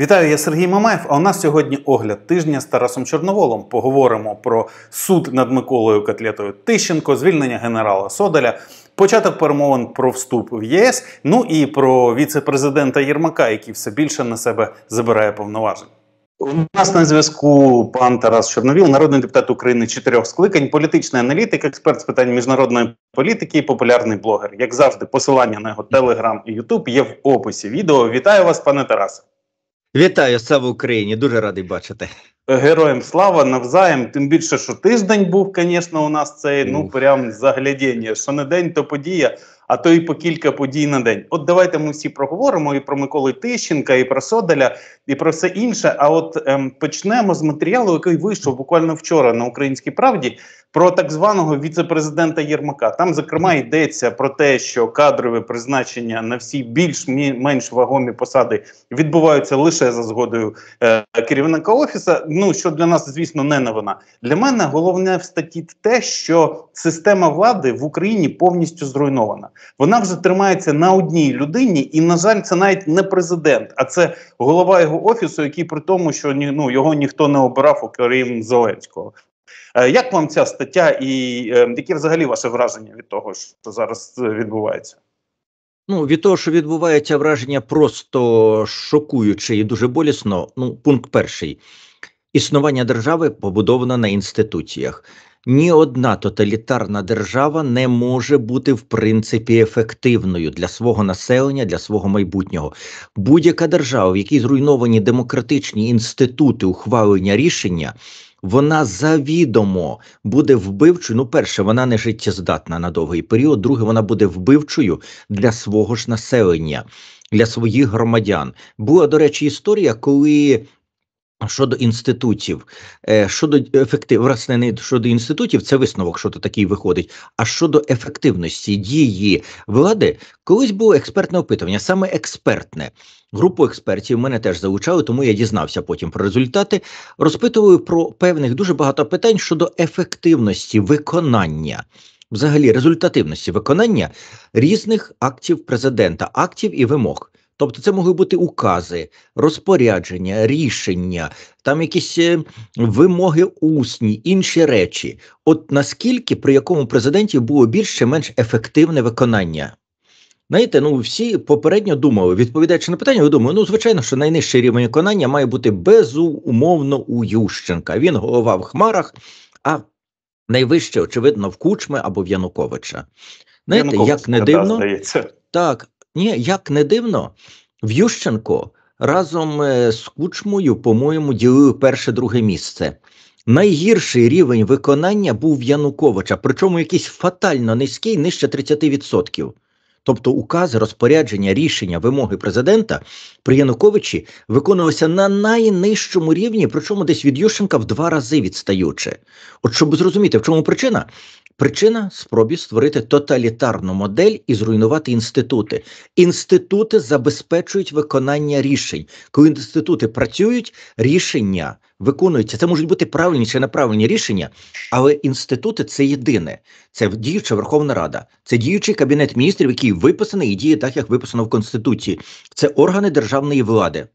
Вітаю, я Сергій Мамаєв. А у нас сьогодні огляд тижня з Тарасом Чорноволом. Поговоримо про суд над Миколою Котлетою Тищенко, звільнення генерала Содаля, початок перемовин про вступ в ЄС. Ну і про віце-президента Єрмака, який все більше на себе забирає повноважень. У нас на зв'язку пан Тарас Чорновіл, народний депутат України чотирьох скликань, політичний аналітик, експерт з питань міжнародної політики і популярний блогер. Як завжди, посилання на його телеграм і Ютуб є в описі відео. Вітаю вас, пане Тарасе. Вітаю, слава Україні! Дуже радий бачити. Героям слава навзаєм. Тим більше, що тиждень був, звісно, у нас цей ну прям заглядіння. Що не день, то подія а то і по кілька подій на день. От давайте ми всі проговоримо і про Миколи Тищенка, і про Содаля, і про все інше. А от ем, почнемо з матеріалу, який вийшов буквально вчора на Українській правді, про так званого віцепрезидента Єрмака. Там зокрема йдеться про те, що кадрове призначення на всі більш-менш вагомі посади відбуваються лише за згодою е, керівника офісу. Ну що для нас, звісно, не новина. Для мене головне в статті те, що система влади в Україні повністю зруйнована. Вона вже тримається на одній людині, і на жаль, це навіть не президент, а це голова його офісу, який при тому, що ну, його ніхто не обирав, окрім Зеленського. Е, як вам ця стаття, і е, які взагалі ваше враження від того, що зараз е, відбувається? Ну, від того, що відбувається враження, просто шокуюче і дуже болісно. Ну, пункт перший: існування держави побудовано на інституціях. Ні одна тоталітарна держава не може бути в принципі ефективною для свого населення, для свого майбутнього. Будь-яка держава, в якій зруйновані демократичні інститути ухвалення рішення, вона завідомо буде вбивчою. Ну, перше, вона не життєздатна на довгий період. Друге, вона буде вбивчою для свого ж населення, для своїх громадян. Була до речі, історія, коли Щодо інститутів, е, щодо ефектив, власне, не щодо інститутів, це висновок, що то такий виходить. А щодо ефективності дії влади, колись було експертне опитування, саме експертне. Групу експертів мене теж залучали, тому я дізнався потім про результати. Розпитували про певних дуже багато питань щодо ефективності виконання. Взагалі результативності виконання різних актів президента, актів і вимог. Тобто це могли бути укази, розпорядження, рішення, там якісь е, вимоги усні, інші речі. От наскільки при якому президенті було більш чи менш ефективне виконання? Знаєте, ну всі попередньо думали, відповідаючи на питання, ви думали, ну звичайно, що найнижчий рівень виконання має бути безумовно у Ющенка. Він голова в хмарах, а найвище, очевидно, в Кучми або в Януковича. Знаєте, Янукович, як не дивно, здається. так. Ні, як не дивно, в Ющенко разом е, з Кучмою, по-моєму, ділили перше-друге місце. Найгірший рівень виконання був в Януковича, причому якийсь фатально низький, нижче 30%. Тобто укази, розпорядження, рішення, вимоги президента при Януковичі виконувалися на найнижчому рівні, причому десь від Ющенка в два рази відстаючи. От щоб зрозуміти, в чому причина, Причина спробі створити тоталітарну модель і зруйнувати інститути. Інститути забезпечують виконання рішень. Коли інститути працюють, рішення виконуються. Це можуть бути правильні чи неправильні рішення, але інститути це єдине. Це діюча Верховна Рада, це діючий кабінет міністрів, який виписаний і діє так, як виписано в Конституції. Це органи державної влади.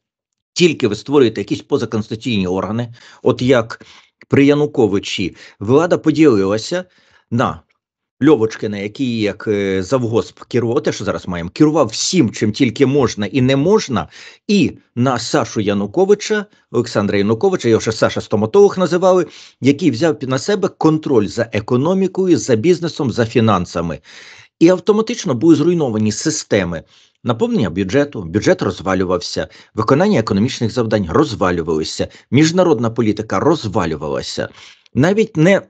Тільки ви створюєте якісь позаконституційні органи, от як при Януковичі влада поділилася на Льовочкина, який як е, завгосп керував, те, що зараз маємо, керував всім, чим тільки можна і не можна, і на Сашу Януковича, Олександра Януковича, його ще Саша стоматолог називали, який взяв на себе контроль за економікою, за бізнесом, за фінансами. І автоматично були зруйновані системи наповнення бюджету, бюджет розвалювався, виконання економічних завдань розвалювалося, міжнародна політика розвалювалася. Навіть не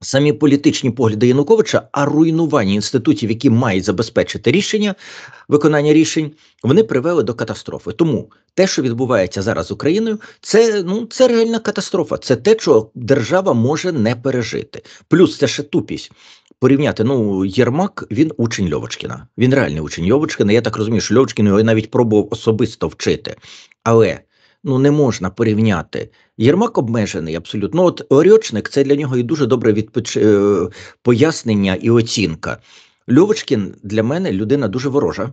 самі політичні погляди Януковича, а руйнування інститутів, які мають забезпечити рішення виконання рішень, вони привели до катастрофи. Тому те, що відбувається зараз з Україною, це ну це реальна катастрофа. Це те, чого держава може не пережити. Плюс це ще тупість. Порівняти ну Єрмак, він учень Льовочкіна. Він реальний учень Льовочкіна. Я так розумію, що Льовочкін його навіть пробував особисто вчити, але ну не можна порівняти Єрмак обмежений абсолютно. От Орьочник, це для нього і дуже добре відпоч... Е, пояснення і оцінка. Льовочкін для мене людина дуже ворожа.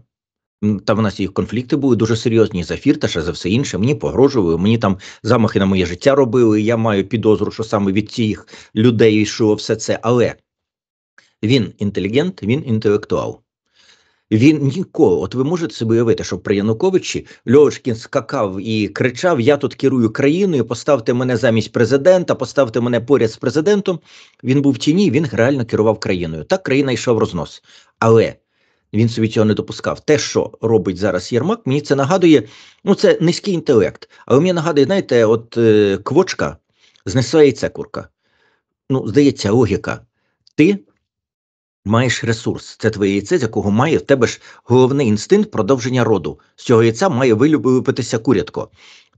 Там в нас їх конфлікти були дуже серйозні за фірташа, за все інше. Мені погрожували, мені там замахи на моє життя робили. Я маю підозру, що саме від цих людей йшло все це. Але він інтелігент, він інтелектуал. Він ніколи, от ви можете собі уявити, що при Януковичі Льошкін скакав і кричав: Я тут керую країною, поставте мене замість президента, поставте мене поряд з президентом. Він був в тіні, він реально керував країною. Так країна йшов рознос. Але він собі цього не допускав. Те, що робить зараз Єрмак, мені це нагадує. Ну, це низький інтелект. Але мені нагадує, знаєте, от е, квочка знесла яйце курка. Ну, здається, логіка. Ти маєш ресурс. Це твоє яйце, з якого має в тебе ж головний інстинкт продовження роду. З цього яйця має вилюбитися курятко.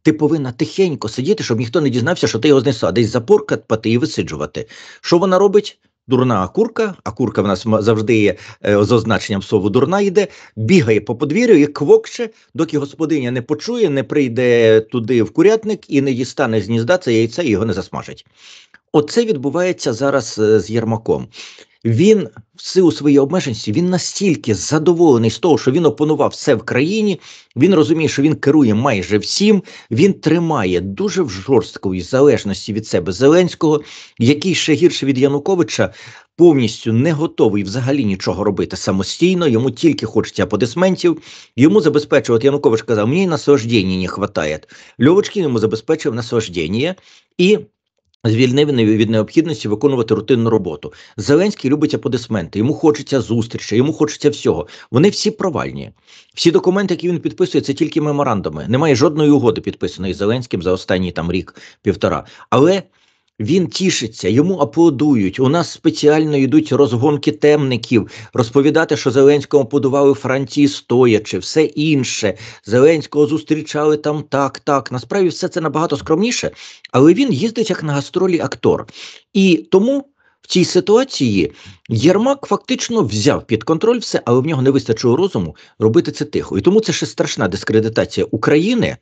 Ти повинна тихенько сидіти, щоб ніхто не дізнався, що ти його знесла. Десь запоркати і висиджувати. Що вона робить? Дурна акурка, а курка в нас завжди є е, з означенням слово дурна йде, бігає по подвір'ю і квокче, доки господиня не почує, не прийде туди в курятник і не дістане з гнізда це яйце і його не засмажить. Оце відбувається зараз е, з Єрмаком. Він в силу своєї обмеженості він настільки задоволений з того, що він опанував все в країні. Він розуміє, що він керує майже всім. Він тримає дуже в жорсткої залежності від себе Зеленського, який ще гірше від Януковича повністю не готовий взагалі нічого робити самостійно. Йому тільки хочеться аплодисментів. Йому забезпечувати Янукович казав, мені насождення не вистачає. Льовочкін йому забезпечив насождення. і Звільнив від необхідності виконувати рутинну роботу. Зеленський любить аплодисменти, йому хочеться зустрічі, йому хочеться всього. Вони всі провальні. Всі документи, які він підписує, це тільки меморандуми. Немає жодної угоди підписаної Зеленським за останній там рік-півтора. Але він тішиться, йому аплодують. У нас спеціально йдуть розгонки темників, розповідати, що Зеленському подували Франції стоячи, все інше. Зеленського зустрічали там так, так. Насправді все це набагато скромніше, але він їздить як на гастролі актор. І тому в цій ситуації Єрмак фактично взяв під контроль все, але в нього не вистачило розуму робити це тихо. І тому це ще страшна дискредитація України.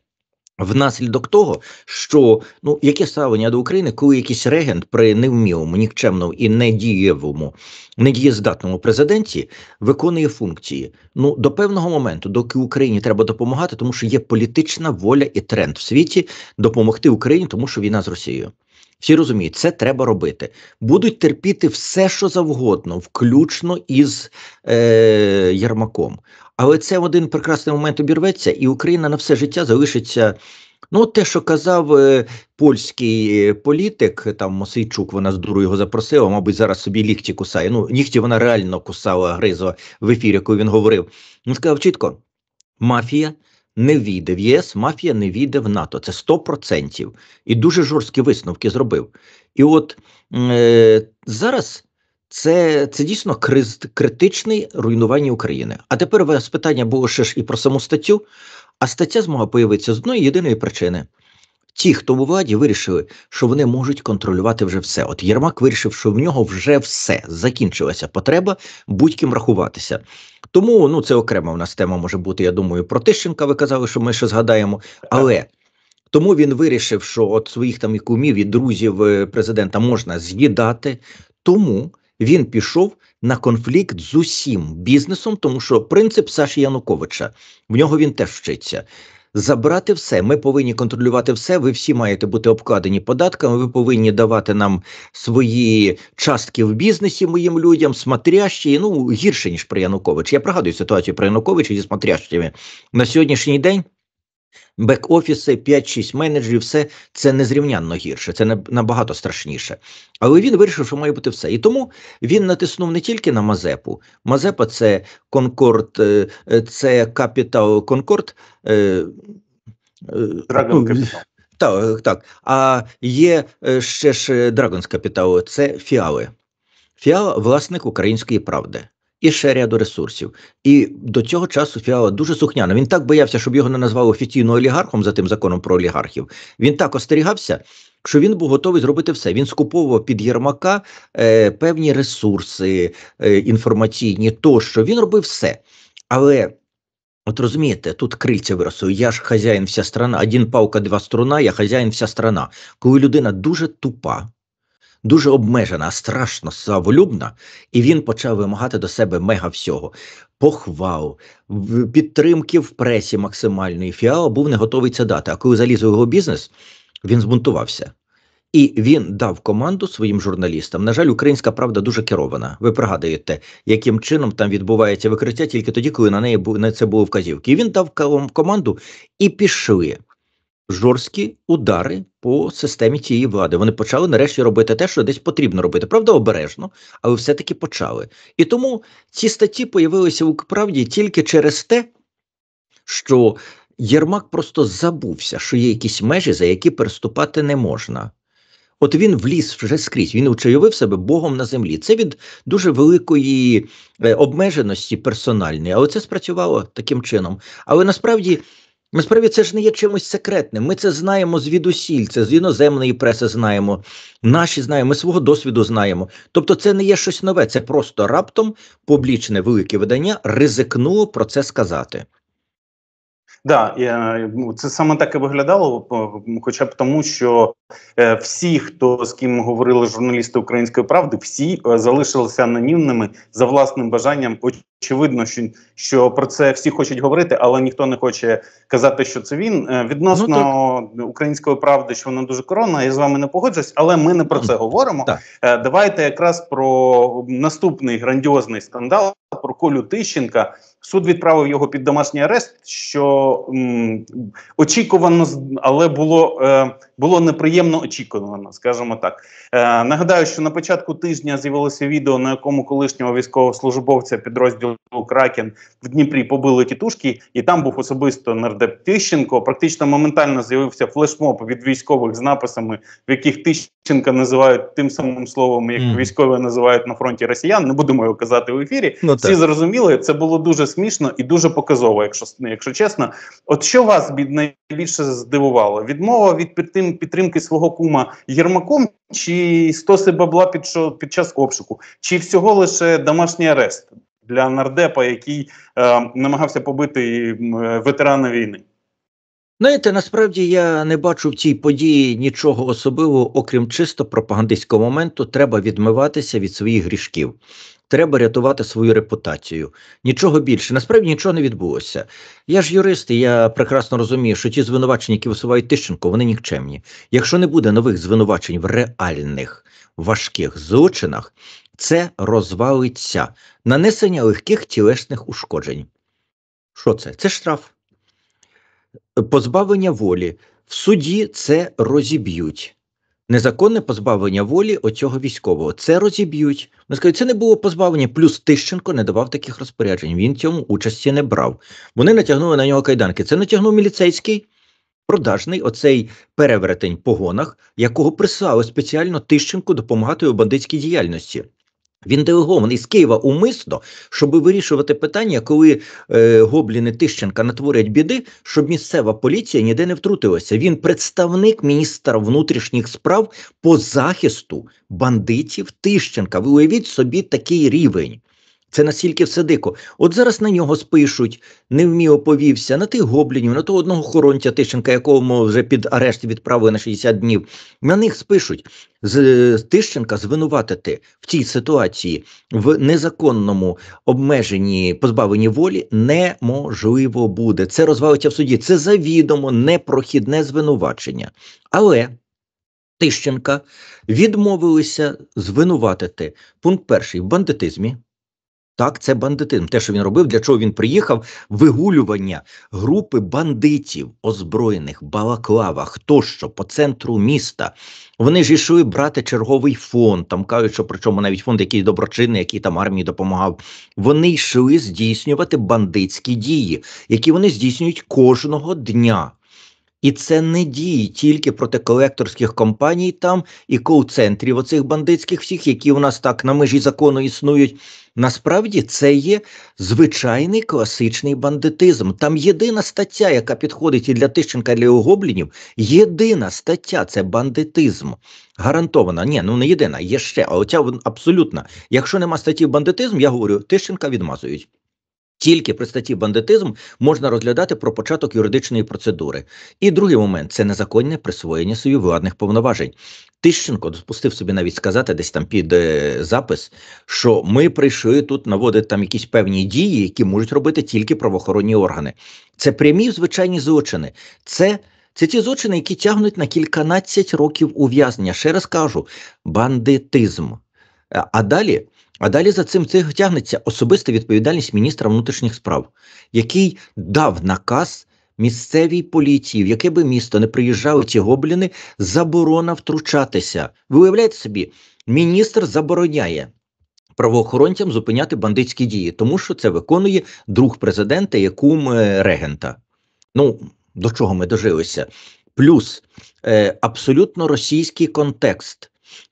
Внаслідок того, що ну яке ставлення до України, коли якийсь регент при невмілому, нікчемному і недієвому, недієздатному президенті виконує функції. Ну до певного моменту, доки Україні треба допомагати, тому що є політична воля і тренд в світі допомогти Україні, тому що війна з Росією. Всі розуміють, це треба робити. Будуть терпіти все, що завгодно, включно із е, Єрмаком. Але це в один прекрасний момент обірветься, і Україна на все життя залишиться. Ну, те, що казав е, польський е, політик, там Мосейчук, вона з дуру його запросила, мабуть, зараз собі лікті кусає. Ну, нігті вона реально кусала гризла в ефірі, яку він говорив. Він сказав чітко: мафія не війде в ЄС, мафія не війде в НАТО. Це 100%. І дуже жорсткі висновки зробив. І от е, зараз це це дійсно криз, критичний руйнування України. А тепер вас питання було ще ж і про саму статтю. А стаття змога появитися з одної єдиної причини: ті, хто у владі вирішили, що вони можуть контролювати вже все. От Єрмак вирішив, що в нього вже все закінчилася потреба будь-ким рахуватися. Тому ну це окрема в нас тема може бути. Я думаю, про Тищенка ви казали, що ми ще згадаємо, але. Тому він вирішив, що от своїх там і кумів і друзів е, президента можна з'їдати. Тому він пішов на конфлікт з усім бізнесом, тому що принцип Саші Януковича в нього він теж вчиться. Забрати все, ми повинні контролювати все. Ви всі маєте бути обкладені податками. Ви повинні давати нам свої частки в бізнесі моїм людям, смотрящі, ну гірше ніж при Януковичі. Я пригадую ситуацію при Януковичі зі смотрящими на сьогоднішній день. Бек-офіси, 5-6 менеджерів, все це незрівнянно гірше, це набагато страшніше. Але він вирішив, що має бути все. І тому він натиснув не тільки на Мазепу. Мазепа це Конкорд, е, е, це Капітал Конкорд. Драгон Капітал. Так, так. А є е, ще ж Драгонс Капітал, це фіали. Фіал власник української правди і ще ряду ресурсів. І до цього часу Фіала дуже сухняно. Він так боявся, щоб його не назвали офіційно олігархом за тим законом про олігархів. Він так остерігався. Що він був готовий зробити все? Він скуповував під Єрмака е, певні ресурси е, інформаційні, тощо він робив все. Але от розумієте, тут крильця виросло. Я ж хазяїн, вся страна, один палка, два струна, я хазяїн, вся страна. Коли людина дуже тупа, дуже обмежена, страшно славолюбна, і він почав вимагати до себе мега всього. Похвал, підтримки в пресі максимальної. Фіао був не готовий це дати. А коли заліз у його бізнес, він збунтувався. І він дав команду своїм журналістам. На жаль, українська правда дуже керована. Ви пригадуєте, яким чином там відбувається викриття тільки тоді, коли на неї на це були вказівки. І Він дав команду і пішли жорсткі удари по системі цієї влади. Вони почали нарешті робити те, що десь потрібно робити. Правда, обережно, але все-таки почали. І тому ці статті появилися у правді тільки через те, що Єрмак просто забувся, що є якісь межі, за які переступати не можна. От він вліз вже скрізь, він учайовив себе Богом на землі. Це від дуже великої е, обмеженості персональної, але це спрацювало таким чином. Але насправді ми справді це ж не є чимось секретним. Ми це знаємо звідусіль, це з іноземної преси знаємо, наші знаємо, ми свого досвіду знаємо. Тобто, це не є щось нове, це просто раптом публічне велике видання ризикнуло про це сказати. Да, ну, це саме так і виглядало, е, хоча б тому, що е, всі, хто з ким говорили журналісти української правди, всі е, залишилися анонімними за власним бажанням. Очевидно, що що про це всі хочуть говорити, але ніхто не хоче казати, що це він. Відносно ну, української правди, що вона дуже корона, я з вами не погоджуюсь, але ми не про це говоримо. Так. Давайте якраз про наступний грандіозний скандал про Колю Тищенка. Суд відправив його під домашній арест. що м, очікувано, але було е, було неприємно очікувано, скажімо так. Е, Нагадаю, що на початку тижня з'явилося відео, на якому колишнього військовослужбовця підрозділу Кракен в Дніпрі побили тітушки, і там був особисто нардеп Тищенко. Практично моментально з'явився флешмоб від військових з написами, в яких Тищенка називають тим самим словом, як mm. військові називають на фронті росіян. Не будемо його казати в ефірі. No, ну, Всі зрозуміли, це було дуже смішно і дуже показово, якщо якщо чесно. От що вас бід найбільше здивувало? Відмова від підтримки режим підтримки свого кума Єрмаком, чи стоси бабла під шо, під час обшуку, чи всього лише домашній арест для нардепа, який е, намагався побити е, ветерана війни? Знаєте, насправді я не бачу в цій події нічого особливого, окрім чисто пропагандистського моменту. Треба відмиватися від своїх грішків треба рятувати свою репутацію. Нічого більше. Насправді нічого не відбулося. Я ж юрист, і я прекрасно розумію, що ті звинувачення, які висувають Тищенко, вони нікчемні. Якщо не буде нових звинувачень в реальних важких злочинах, це розвалиться нанесення легких тілесних ушкоджень. Що це? Це штраф, позбавлення волі. В суді це розіб'ють незаконне позбавлення волі оцього військового. Це розіб'ють. Ми скажуть, це не було позбавлення. Плюс Тищенко не давав таких розпоряджень. Він цьому участі не брав. Вони натягнули на нього кайданки. Це натягнув міліцейський. Продажний оцей перевертень погонах, якого прислали спеціально Тищенку допомагати у бандитській діяльності. Він делегований з Києва умисно, щоб вирішувати питання, коли е, гобліни Тищенка натворять біди, щоб місцева поліція ніде не втрутилася. Він представник міністра внутрішніх справ по захисту бандитів Тищенка. Ви уявіть собі такий рівень. Це настільки все дико. От зараз на нього спишуть, невміло оповівся, на тих гоблінів, на того одного хоронця Тищенка, якого ми вже під арешт відправили на 60 днів. На них спишуть з Тищенка звинуватити в цій ситуації в незаконному обмеженні позбавленні волі неможливо буде. Це розвалиться в суді. Це завідомо непрохідне звинувачення. Але. Тищенка відмовилися звинуватити пункт перший в бандитизмі. Так, це бандитизм. Те, що він робив, для чого він приїхав, вигулювання групи бандитів озброєних, балаклавах що по центру міста. Вони ж йшли брати черговий фонд. Там кажуть, що причому навіть фонд, якийсь доброчинний, який там армії допомагав. Вони йшли здійснювати бандитські дії, які вони здійснюють кожного дня. І це не дії тільки проти колекторських компаній там і кол-центрів оцих бандитських всіх, які у нас так на межі закону існують. Насправді це є звичайний класичний бандитизм. Там єдина стаття, яка підходить і для Тищенка, і для його єдина стаття це бандитизм. Гарантована. Ні, ну не єдина, є ще. А оця абсолютно. Якщо нема статті бандитизм, я говорю, Тищенка відмазують. Тільки при статті бандитизм можна розглядати про початок юридичної процедури. І другий момент це незаконне присвоєння собі владних повноважень. Тищенко допустив собі навіть сказати, десь там під е, запис, що ми прийшли тут наводити там якісь певні дії, які можуть робити тільки правоохоронні органи. Це прямі звичайні злочини. Це це ті злочини, які тягнуть на кільканадцять років ув'язнення. Ще раз кажу, бандитизм. А далі. А далі за цим тягнеться особиста відповідальність міністра внутрішніх справ, який дав наказ місцевій поліції, в яке би місто не приїжджали ці гобліни, заборона втручатися. Ви уявляєте собі, міністр забороняє. Правоохоронцям зупиняти бандитські дії, тому що це виконує друг президента, якум е, регента. Ну до чого ми дожилися? Плюс е, абсолютно російський контекст,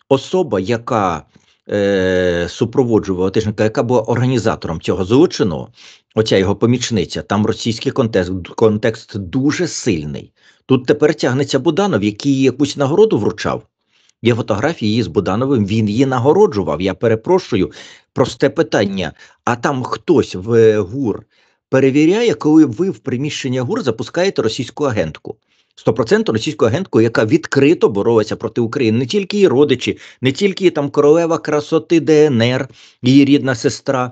особа, яка Е, супроводжував тижника, яка була організатором цього злочину, оця його помічниця, там російський контекст контекст дуже сильний. Тут тепер тягнеться Буданов, який якусь нагороду вручав. Є фотографії її з Будановим. Він її нагороджував. Я перепрошую. Просте питання. А там хтось в ГУР перевіряє, коли ви в приміщення ГУР запускаєте російську агентку. 100% російську агентку, яка відкрито боролася проти України, не тільки її родичі, не тільки її там королева красоти ДНР, її рідна сестра.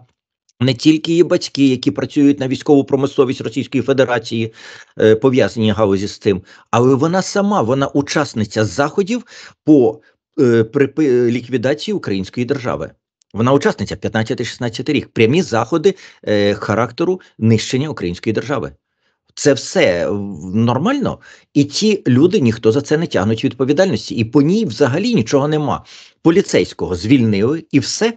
Не тільки її батьки, які працюють на військову промисловість Російської Федерації, е, пов'язані галузі з цим, але вона сама вона учасниця заходів по е, при ліквідації української держави. Вона учасниця 15-16 рік. Прямі заходи е, характеру нищення української держави. Це все е, нормально, і ті люди ніхто за це не тягнуть відповідальності. І по ній взагалі нічого нема. Поліцейського звільнили і все.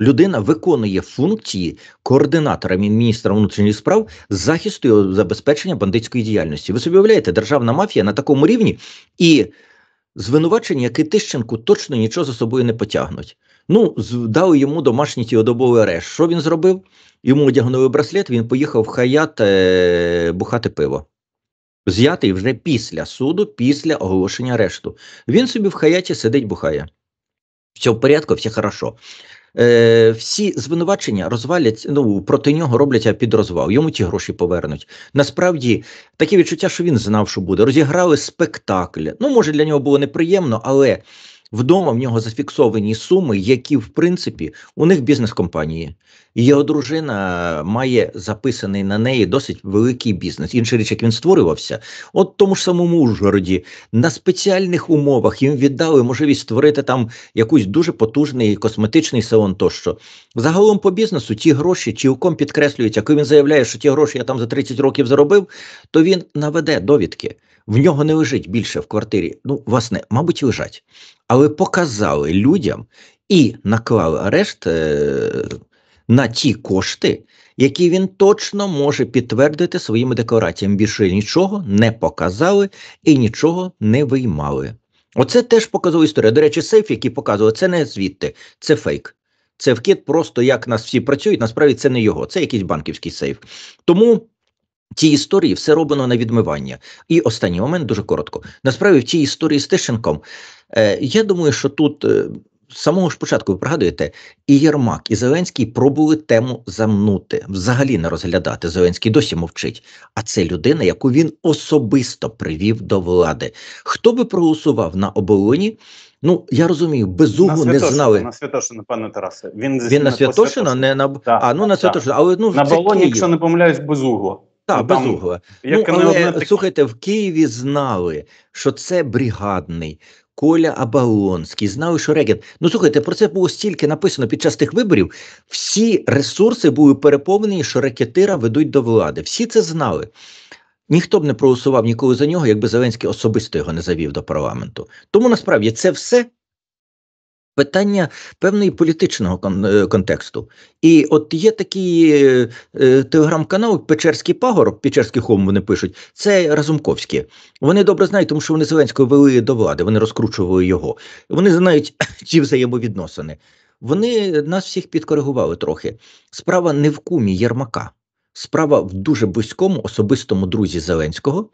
Людина виконує функції координатора міністра внутрішніх справ з захисту і забезпечення бандитської діяльності. Ви собі уявляєте, державна мафія на такому рівні і Звинувачення, які Тищенку точно нічого за собою не потягнуть. Ну, дав йому домашній тілодобовий арешт. Що він зробив? Йому одягнули браслет, він поїхав в хаят е, бухати пиво. З'ятий вже після суду, після оголошення арешту. Він собі в хаяті сидить, бухає. Все в порядку, все хорошо е, всі звинувачення розвалять ну проти нього роблять під розвал, йому ті гроші повернуть. Насправді таке відчуття, що він знав, що буде. Розіграли спектакль. Ну може для нього було неприємно, але Вдома в нього зафіксовані суми, які в принципі у них бізнес-компанії. Його дружина має записаний на неї досить великий бізнес. Інша річ, як він створювався, от тому ж самому Ужгороді на спеціальних умовах їм віддали можливість створити там якийсь дуже потужний косметичний салон. Тощо загалом по бізнесу ті гроші цілком підкреслюються. Коли він заявляє, що ті гроші я там за 30 років заробив, то він наведе довідки в нього не лежить більше в квартирі. Ну, власне, мабуть, лежать, але показали людям і наклали арешт е на ті кошти, які він точно може підтвердити своїми деклараціями. Більше нічого не показали і нічого не виймали. Оце теж показова історія. До речі, сейф, який показували, це не звідти, це фейк. Це вкид просто як нас всі працюють. Насправді це не його, це якийсь банківський сейф. Тому Ті історії все роблено на відмивання. І останній момент дуже коротко. Насправді, в тій історії з Тищенком, е, я думаю, що тут е, з е, самого ж початку ви пригадуєте, і Єрмак, і Зеленський пробували тему замнути, взагалі не розглядати. Зеленський досі мовчить. А це людина, яку він особисто привів до влади. Хто би проголосував на оболоні? Ну я розумію, безуму не знали на Святошину, пане Тарасе. Він він на Святошина, не на да, а ну на да. Святошина, але ну на болоні, якщо не помиляюсь, безугло. Так, без угла. Ну, ну але, так... Слухайте, в Києві знали, що це бригадний. Коля Абалонський, знали, що Регін. Ну слухайте, про це було стільки написано під час тих виборів. Всі ресурси були переповнені, що ракетира ведуть до влади. Всі це знали. Ніхто б не проголосував ніколи за нього, якби Зеленський особисто його не завів до парламенту. Тому насправді це все питання певної політичного е, контексту. І от є такий е, е телеграм-канал Печерський пагорб, Печерський хом вони пишуть, це Разумковські. Вони добре знають, тому що вони Зеленського вели до влади, вони розкручували його. Вони знають ці взаємовідносини. Вони нас всіх підкоригували трохи. Справа не в кумі Єрмака, справа в дуже близькому особистому друзі Зеленського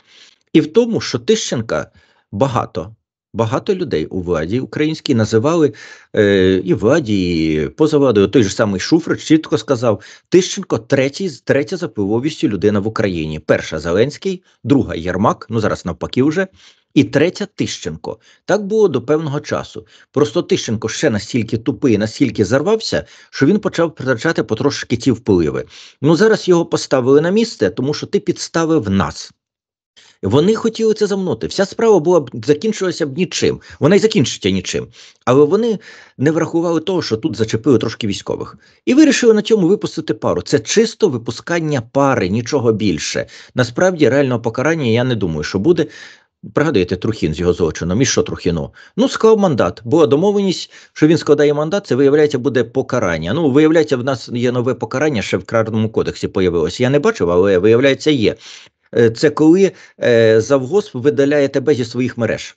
і в тому, що Тищенка багато багато людей у владі українській називали е, і владі, і поза владою. Той же самий Шуфрич чітко сказав: Тищенко третій, третя за пивовістю людина в Україні. Перша Зеленський, друга Єрмак. Ну зараз навпаки, вже. І третя Тищенко так було до певного часу. Просто Тищенко ще настільки тупий, настільки зарвався, що він почав втрачати потрошки ті впливи. Ну зараз його поставили на місце, тому що ти підставив нас. Вони хотіли це замнути. Вся справа була б закінчилася б нічим. Вона й закінчиться нічим. Але вони не врахували того, що тут зачепили трошки військових, і вирішили на цьому випустити пару. Це чисто випускання пари, нічого більше. Насправді, реального покарання я не думаю, що буде. Пригадуєте Трухін з його злочином, і що Трухіну? Ну, склав мандат. Була домовленість, що він складає мандат, це виявляється, буде покарання. Ну, виявляється, в нас є нове покарання, ще в Карному кодексі появилося. Я не бачив, але виявляється, є. Е, це коли е, завгосп видаляє тебе зі своїх мереж,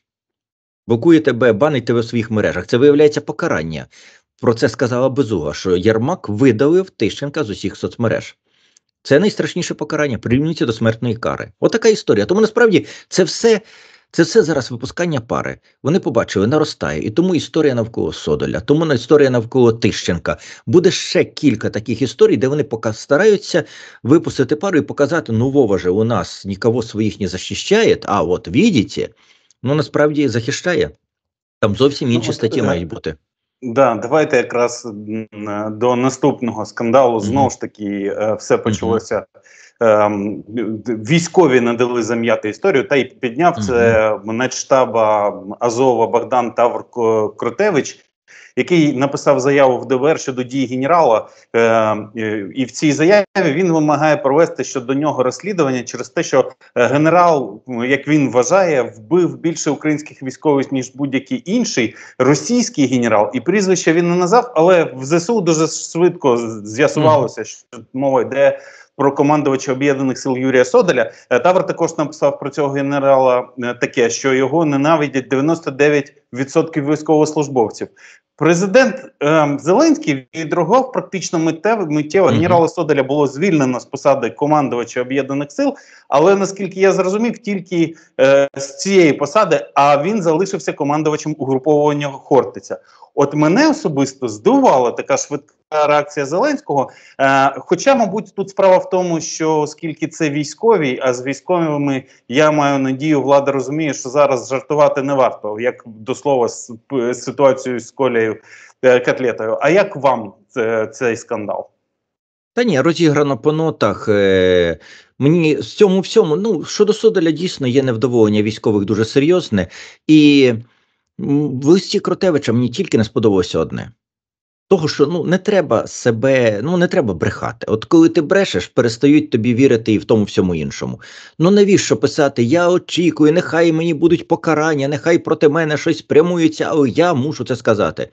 блокує тебе, банить тебе в своїх мережах. Це виявляється покарання. Про це сказала Безуга, що Ярмак видалив Тищенка з усіх соцмереж. Це найстрашніше покарання, прирівнюється до смертної кари. Отака історія. Тому насправді це все це все зараз випускання пари. Вони побачили, наростає, і тому історія навколо Содоля, тому історія навколо Тищенка. Буде ще кілька таких історій, де вони поки стараються випустити пару і показати, ну Вова же у нас нікого своїх не захищає, а от видите, ну насправді захищає. Там зовсім ну, інші статті мають бути. Да, давайте якраз е, до наступного скандалу. Знову ж таки, е, все почалося. Ем, військові надали зам'яти історію, та й підняв це начштаба Азова Богдан Тавр Кротевич, який написав заяву в ДВР щодо дії генерала, е, е, і в цій заяві він вимагає провести щодо нього розслідування через те, що е, генерал, як він вважає, вбив більше українських військових ніж будь-який інший російський генерал, і прізвище він не назвав, але в ЗСУ дуже швидко з'ясувалося, що мова йде про командувача об'єднаних сил Юрія Соделя. Е, Тавр також написав про цього генерала е, таке, що його ненавидять 99% військовослужбовців. Президент ем, Зеленський відреагував практично миттєво. миттєво. Генерала Соделя було звільнено з посади командувача об'єднаних сил. Але наскільки я зрозумів, тільки е, з цієї посади, а він залишився командувачем угруповування Хортиця. От мене особисто здивувала така швидка реакція Зеленського. Е, хоча, мабуть, тут справа в тому, що оскільки це військові, а з військовими я маю надію, влада розуміє, що зараз жартувати не варто, як до слова з ситуацією з колією е, котлетою. А як вам цей скандал? Та ні, розіграно по нотах. Е, мені з цьому всьому, ну щодо Содоля, дійсно є невдоволення військових дуже серйозне. І в листі Кротевича мені тільки не сподобалося одне. Того, що ну не треба себе, ну не треба брехати. От коли ти брешеш, перестають тобі вірити і в тому всьому іншому. Ну навіщо писати Я очікую, нехай мені будуть покарання, нехай проти мене щось прямується, але я мушу це сказати.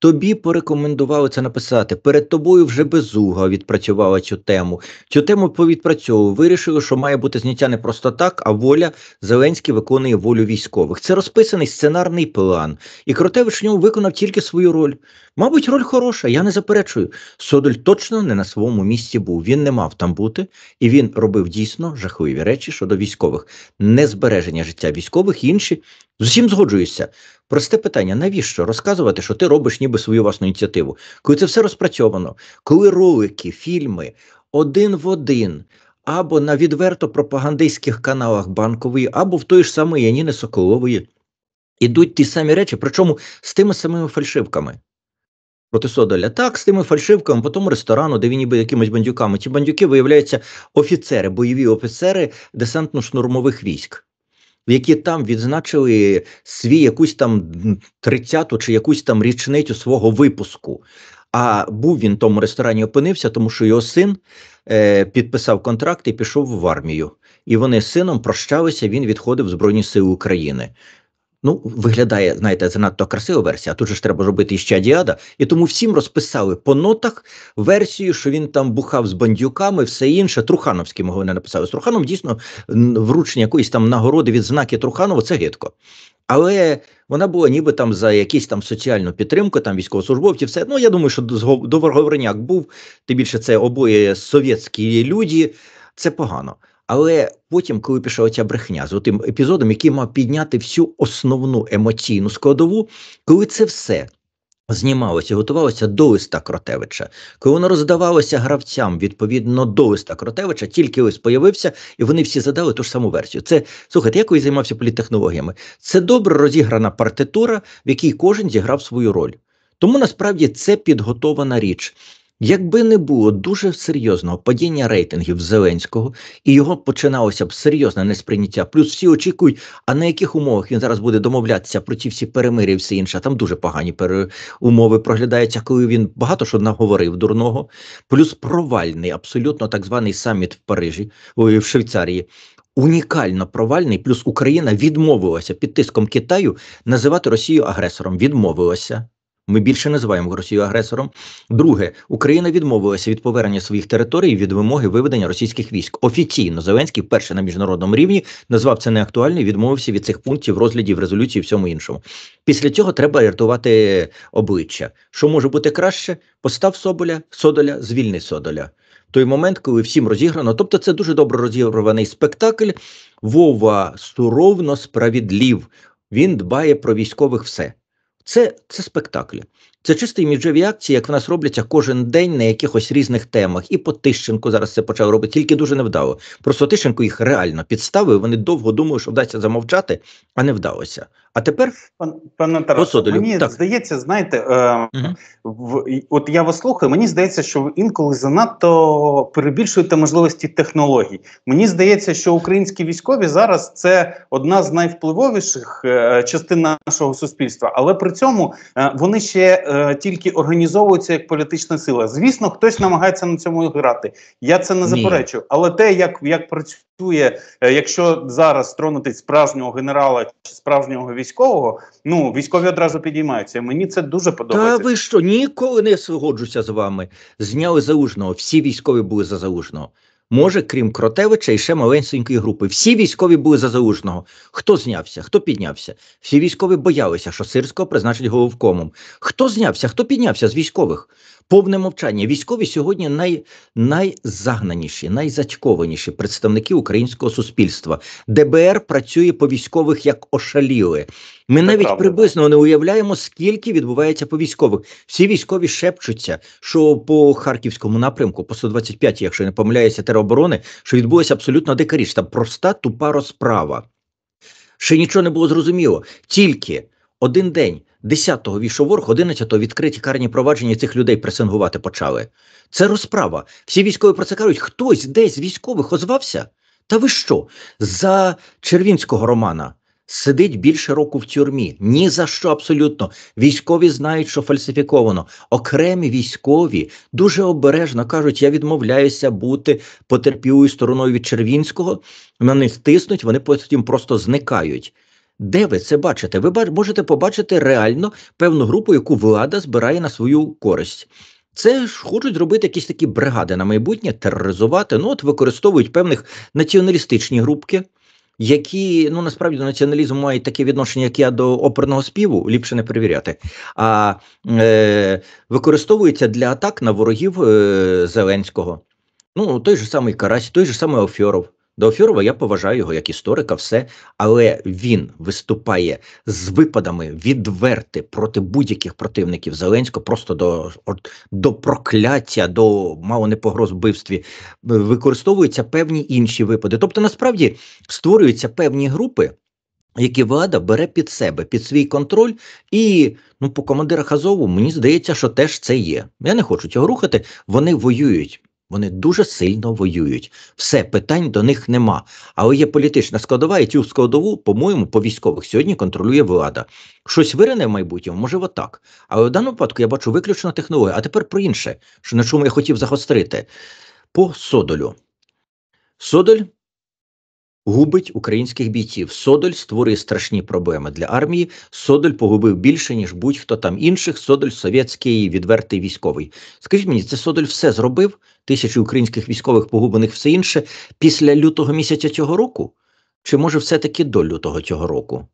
Тобі порекомендували це написати. Перед тобою вже безуга відпрацювала цю тему. Цю тему повідпрацьовував. Вирішили, що має бути зняття не просто так, а воля Зеленський виконує волю військових. Це розписаний сценарний план. І Кротевич в ньому виконав тільки свою роль. Мабуть, роль хороша, я не заперечую. Содоль точно не на своєму місці був. Він не мав там бути, і він робив дійсно жахливі речі щодо військових, незбереження життя військових інші. З усім згоджуюся. Просте питання: навіщо розказувати, що ти робиш ніби свою власну ініціативу? Коли це все розпрацьовано, коли ролики, фільми один в один або на відверто пропагандистських каналах банкової, або в той ж самої Яніни Соколової ідуть ті самі речі, причому з тими самими фальшивками. Проти Содоля так з тими фальшивками, потім ресторану, де він ніби якимись бандюками. Ці бандюки виявляються офіцери, бойові офіцери десантно-шнурмових військ які там відзначили свій якусь там 30-ту чи якусь там річницю свого випуску. А був він в тому ресторані, опинився, тому що його син е, підписав контракт і пішов в армію. І вони з сином прощалися. Він відходив в Збройні Сили України. Ну, виглядає, знаєте, занадто красива версія. а Тут же ж треба робити ще діада. І тому всім розписали по нотах версію, що він там бухав з бандюками, все інше. Трухановським його не написали. З Труханом дійсно вручення якоїсь там нагороди від знаки Труханова це гидко. Але вона була ніби там за якісь там соціальну підтримку, там військовослужбовців, все. Ну я думаю, що договорняк був. Тим більше це обоє совєтські люди, це погано. Але потім, коли пішла ця брехня з тим епізодом, який мав підняти всю основну емоційну складову, коли це все. Знімалося, готувалося до листа Кротевича. Коли воно роздавалося гравцям відповідно до листа Кротевича, тільки лист появився, і вони всі задали ту ж саму версію. Це слухайте, я колись займався політтехнологіями. Це добре розіграна партитура, в якій кожен зіграв свою роль. Тому насправді це підготована річ. Якби не було дуже серйозного падіння рейтингів Зеленського і його починалося б серйозне несприйняття, плюс всі очікують, а на яких умовах він зараз буде домовлятися про ці всі перемир'я і все інше. Там дуже погані умови проглядаються, коли він багато що наговорив дурного, плюс провальний, абсолютно так званий саміт в Парижі в Швейцарії. Унікально провальний, плюс Україна відмовилася під тиском Китаю називати Росію агресором. Відмовилася. Ми більше називаємо Росію агресором. Друге, Україна відмовилася від повернення своїх територій від вимоги виведення російських військ. Офіційно Зеленський вперше на міжнародному рівні назвав це неактуальним, відмовився від цих пунктів розглядів, резолюції, і всьому іншому. Після цього треба рятувати обличчя. Що може бути краще? Постав Соболя, Содоля, звільни Содоля. Той момент, коли всім розіграно, тобто це дуже добре розіграний спектакль. Вова суровно справедлів. Він дбає про військових все. Це це спектаклі. Це чистий міджові акції, як в нас робляться кожен день на якихось різних темах. І по Тищенку зараз це почав робити, тільки дуже невдало. Просто Тищенко їх реально підставив. Вони довго думали, що вдасться замовчати, а не вдалося. А тепер пан пане тарас мені так. здається, знаєте, е, угу. в от я вас слухаю. Мені здається, що ви інколи занадто перебільшуєте можливості технологій. Мені здається, що українські військові зараз це одна з найвпливовіших е, частин нашого суспільства, але при цьому е, вони ще. Е, тільки організовуються як політична сила. Звісно, хтось намагається на цьому грати. Я це не заперечую. Але те, як як працює, е, якщо зараз тронутись справжнього генерала чи справжнього військового, ну військові одразу підіймаються. Мені це дуже подобається. Та ви що ніколи не згоджуся з вами? Зняли залужного. Всі військові були за залужного може, крім Кротевича і ще маленької групи. Всі військові були за залужного. Хто знявся, хто піднявся? Всі військові боялися, що сирського призначить головкомом. Хто знявся, хто піднявся з військових? Повне мовчання. Військові сьогодні най, найзагнаніші, найзачкованіші представники українського суспільства. ДБР працює по військових як ошаліли. Ми навіть Правда. приблизно не уявляємо, скільки відбувається по військових. Всі військові шепчуться, що по харківському напрямку, по 125, якщо не помиляюся, тероборони, що відбулася абсолютно дика річ. Там проста тупа розправа. Ще нічого не було зрозуміло. Тільки один день 10-го війшов ворог, 11-го відкриті карні провадження цих людей пресингувати почали. Це розправа. Всі військові про це кажуть, хтось десь з військових озвався. Та ви що? За червінського романа сидить більше року в тюрмі. Ні за що абсолютно. Військові знають, що фальсифіковано. Окремі військові дуже обережно кажуть: я відмовляюся бути потерпілою стороною від червінського. На них тиснуть, вони потім просто зникають. Де ви це бачите? Ви можете побачити реально певну групу, яку влада збирає на свою користь. Це ж хочуть зробити якісь такі бригади на майбутнє, тероризувати. Ну от використовують певних націоналістичні групки, які ну насправді до націоналізму мають таке відношення, як я до оперного співу, ліпше не перевіряти. А е, використовуються для атак на ворогів е, Зеленського. Ну той же самий Карась, той же самий Офьоров. Дофьорова, я поважаю його як історика, все, але він виступає з випадами відверти проти будь-яких противників Зеленського, просто до до прокляття, до мало не погроз вбивстві, е, використовуються певні інші випади. Тобто, насправді створюються певні групи. Які влада бере під себе, під свій контроль, і ну по командирах Азову мені здається, що теж це є. Я не хочу цього рухати. Вони воюють вони дуже сильно воюють. Все питань до них нема. Але є політична складова, і цю складову, по-моєму, по військових сьогодні контролює влада. Щось вирине в майбутньому, можливо, так. Але в даному випадку я бачу виключно технологію. А тепер про інше, що на чому я хотів загострити. По Содолю. Содоль губить українських бійців. Содоль створює страшні проблеми для армії. Содоль погубив більше ніж будь-хто там інших. Содоль совєтський відвертий військовий. Скажіть мені, це Содоль все зробив? Тисячі українських військових погублених, все інше після лютого місяця цього року. Чи може все таки до лютого цього року?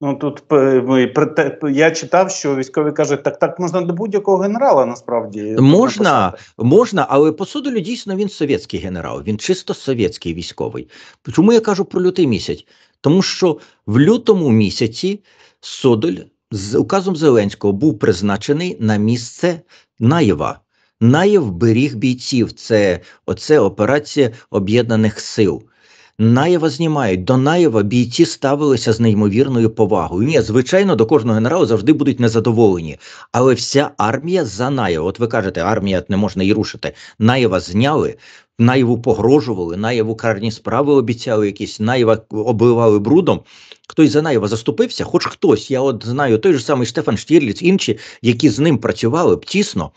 Ну тут е, я читав, що військові кажуть, так так можна до будь-якого генерала. Насправді можна, можна, але по суду дійсно він совєтський генерал, він чисто совєтський військовий. Чому я кажу про лютий місяць? Тому що в лютому місяці Содоль з указом Зеленського був призначений на місце Наєва. Наєв беріг бійців. Це оце операція об'єднаних сил. Наєва знімають до Наєва бійці ставилися з неймовірною повагою. Ні, звичайно, до кожного генерала завжди будуть незадоволені, але вся армія за Наєва. От ви кажете, армія не можна і рушити. Наєва зняли. Наєву погрожували, наєву карні справи обіцяли якісь, наєва обливали брудом. Хтось за наєва заступився, хоч хтось. Я от знаю той же самий Штефан Штірліц, інші, які з ним працювали б тісно,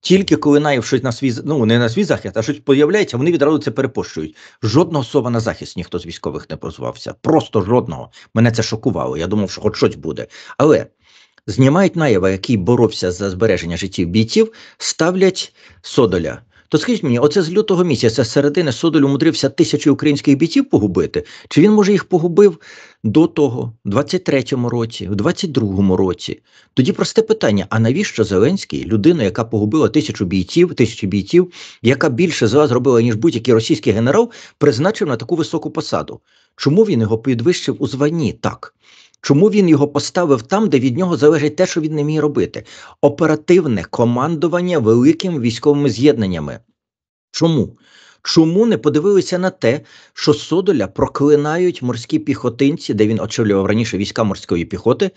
тільки коли наїв щось на свій ну не на свій захист, а щось появляється, вони відразу це перепощують. Жодного слова на захист ніхто з військових не прозвався. Просто жодного. Мене це шокувало. Я думав, що хоч щось буде. Але знімають наєва, який боровся за збереження життів бійців, ставлять содоля. То скажіть мені, оце з лютого місяця з середини Содоль умудрився тисячі українських бійців погубити? Чи він може їх погубив до того, в 23-му році, в 22-му році? Тоді просте питання: а навіщо Зеленський, людина, яка погубила тисячу бійців, тисячі бійців, яка більше вас зробила ніж будь-який російський генерал, призначив на таку високу посаду? Чому він його підвищив у званні так? Чому він його поставив там, де від нього залежить те, що він не міг робити? Оперативне командування великими військовими з'єднаннями. Чому? Чому не подивилися на те, що Содоля проклинають морські піхотинці, де він очолював раніше війська морської піхоти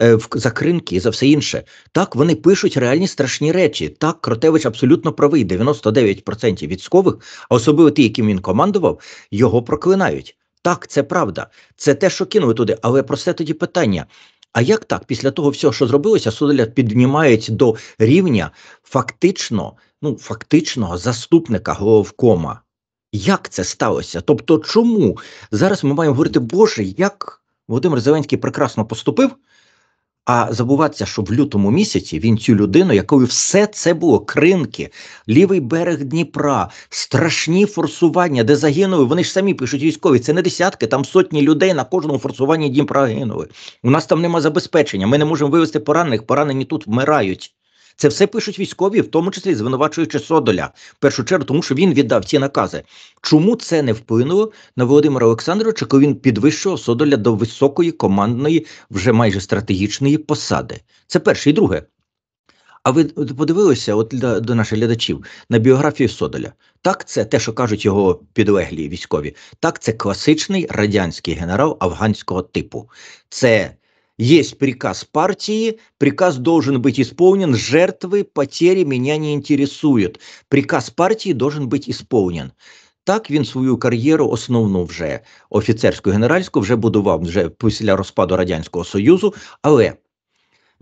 е, в закринки і за все інше? Так вони пишуть реальні страшні речі. Так, Кротевич абсолютно правий. 99% військових, а особливо ті, яким він командував, його проклинають. Так, це правда, це те, що кинули туди. Але просте тоді питання: а як так, після того всього, що зробилося, Судоля піднімають до рівня фактично, ну фактичного заступника головкома? Як це сталося? Тобто, чому зараз ми маємо говорити, Боже, як Володимир Зеленський прекрасно поступив? А забуватися, що в лютому місяці він цю людину, якою все це було кринки, лівий берег Дніпра, страшні форсування, де загинули. Вони ж самі пишуть військові. Це не десятки, там сотні людей на кожному форсуванні Дніпра гинули. У нас там нема забезпечення. Ми не можемо вивезти поранених. Поранені тут вмирають. Це все пишуть військові, в тому числі звинувачуючи Содоля. В першу чергу, тому що він віддав ці накази. Чому це не вплинуло на Володимира Олександровича, коли він підвищував Содоля до високої командної, вже майже стратегічної посади? Це перше і друге. А ви подивилися от до наших глядачів на біографію Содоля? Так, це те, що кажуть його підлеглі військові. Так, це класичний радянський генерал афганського типу. Це Есть приказ партии, приказ должен быть исполнен, жертвы, потери меня не интересуют. Приказ партии должен быть исполнен. Так він свою кар'єру основну вже офіцерську генеральську вже будував вже після розпаду Радянського Союзу. Але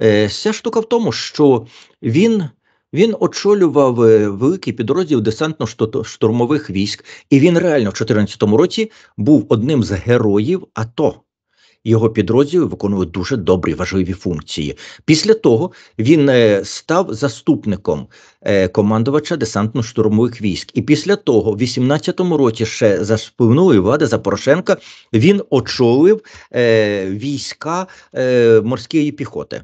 е, вся штука в тому, що він він очолював е, великий підрозділ десантно-штурмових військ, і він реально в 2014 році був одним з героїв АТО його підрозділи виконували дуже добрі важливі функції. Після того він е, став заступником е, командувача десантно-штурмових військ. І після того, в 18-му році, ще за впливної влади за Порошенка, він очолив е, війська морської піхоти.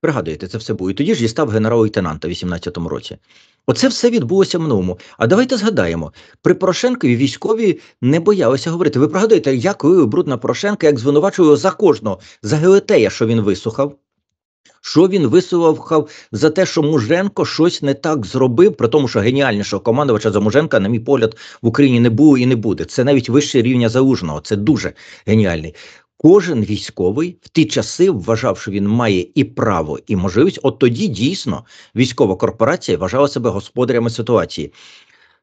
Пригадуєте, це все було. І тоді ж дістав генерал-лейтенанта в 18-му році. Оце все відбулося в минулому. А давайте згадаємо: при Порошенкові військові не боялися говорити. Ви пригадуєте, як лили Брудна на Порошенка, як звинувачували за кожного за гелетея, що він висухав. Що він висував за те, що Муженко щось не так зробив, при тому, що геніальнішого командувача за Муженка, на мій погляд, в Україні не було і не буде. Це навіть вище рівня залужного. Це дуже геніальний. Кожен військовий в ті часи вважав, що він має і право, і можливість. От тоді дійсно військова корпорація вважала себе господарями ситуації.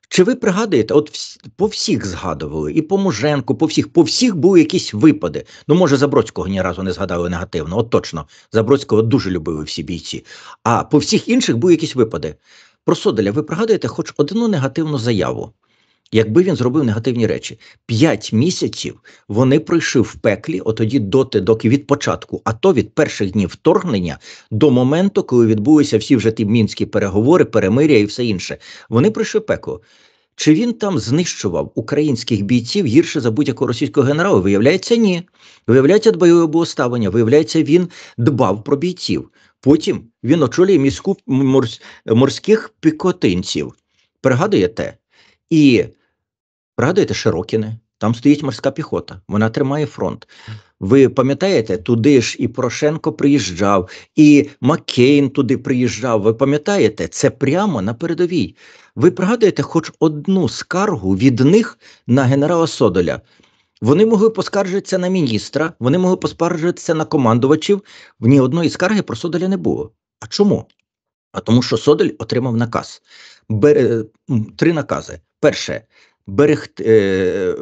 Чи ви пригадуєте, от вс по всіх згадували, і по Муженку, по всіх, по всіх були якісь випади. Ну, може, Забродського ні разу не згадали негативно, от точно. Забродського дуже любили всі бійці. А по всіх інших були якісь випади. Про Соделя, ви пригадуєте хоч одну негативну заяву? Якби він зробив негативні речі, п'ять місяців вони пройшли в пеклі, отоді доти, доки від початку, а то від перших днів вторгнення до моменту, коли відбулися всі вже ті мінські переговори, перемиря і все інше. Вони пройшли пекло. Чи він там знищував українських бійців гірше за будь-якого російського генерала? Виявляється, ні. Виявляється, дбайове було ставлення. Виявляється, він дбав про бійців. Потім він очолює міську морських пікотинців. Пригадуєте? І Пригадуєте Широкіне? Там стоїть морська піхота, вона тримає фронт. Ви пам'ятаєте, туди ж і Порошенко приїжджав, і Маккейн туди приїжджав. Ви пам'ятаєте, це прямо на передовій. Ви пригадуєте хоч одну скаргу від них на генерала Содоля. Вони могли поскаржитися на міністра, вони могли поскаржитися на командувачів. В ні одної скарги про Содоля не було. А чому? А тому, що Содоль отримав наказ. Бере три накази: перше берегти, е,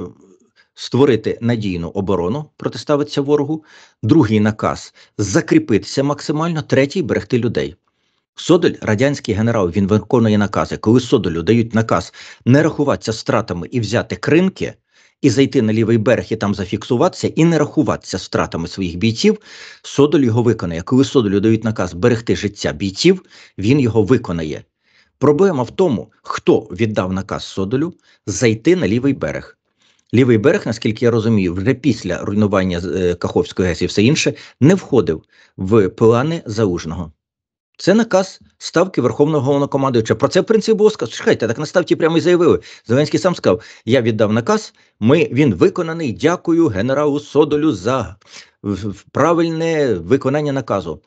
створити надійну оборону, протиставитися ворогу, другий наказ закріпитися максимально, третій берегти людей. Содоль, радянський генерал, він виконує накази. Коли Содолю дають наказ не рахуватися стратами і взяти кринки, і зайти на лівий берег і там зафіксуватися, і не рахуватися стратами своїх бійців, Содоль його виконає. Коли Содолю дають наказ берегти життя бійців, він його виконає. Проблема в тому, хто віддав наказ Содолю зайти на лівий берег. Лівий берег, наскільки я розумію, вже після руйнування е, Каховської ГЕС і все інше не входив в плани Заужного. Це наказ ставки Верховного головнокомандуюча. Про це в принципі було сказано. Чекайте, так на ставці прямо і заявили. Зеленський сам сказав: я віддав наказ. Ми він виконаний. Дякую генералу Содолю за правильне виконання наказу.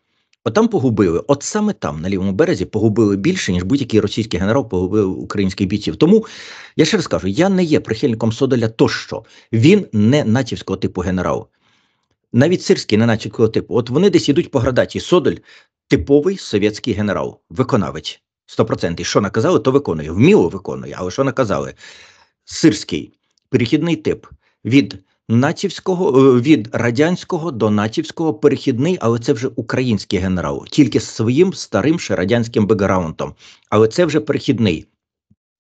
Отам погубили, от саме там, на лівому березі, погубили більше, ніж будь-який російський генерал погубив українських бійців. Тому я ще раз кажу: я не є прихильником Содоля, тощо він не натівського типу генерал. Навіть сирський не натівського типу. От вони десь йдуть по градаті. Содоль типовий совєтський генерал, виконавець сто процентів. Що наказали, то виконує. Вміло виконує, але що наказали? Сирський перехідний тип від націвського е, від радянського до націвського перехідний, але це вже український генерал, тільки своїм старим ще радянським бекграундом. Але це вже перехідний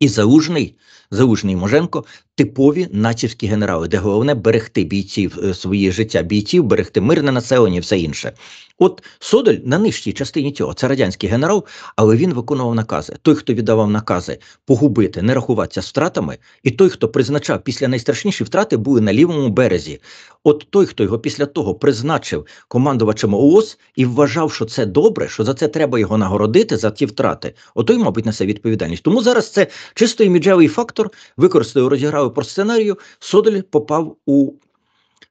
і залужний. Залужний Моженко типові натівські генерали, де головне берегти бійців е, своє життя, бійців, берегти мирне населення, і все інше. От Содоль на нижчій частині цього це радянський генерал, але він виконував накази. Той, хто віддавав накази погубити, не рахуватися з втратами, і той, хто призначав після найстрашніші втрати, були на лівому березі. От той, хто його після того призначив командувачем ООС і вважав, що це добре, що за це треба його нагородити за ті втрати. Отой, мабуть, несе відповідальність. Тому зараз це чисто іміджевий факт сектор, використав, розіграв про сценарію. Содель попав у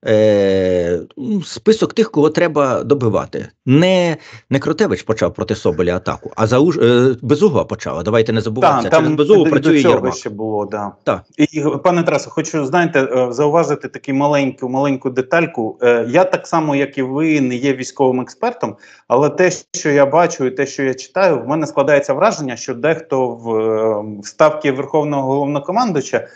е, список тих, кого треба добивати. Не не Кротевич почав проти Соболя атаку, а Зауж е, Безугова почала. Давайте не забувати. Там Безугу працює до ще було. Да. Так. І пане Тарасе, хочу знаєте, е, зауважити таку маленьку маленьку детальку. Е, я так само, як і ви, не є військовим експертом, але те, що я бачу, і те, що я читаю, в мене складається враження, що дехто в, е, в ставки Верховного головнокомандуча.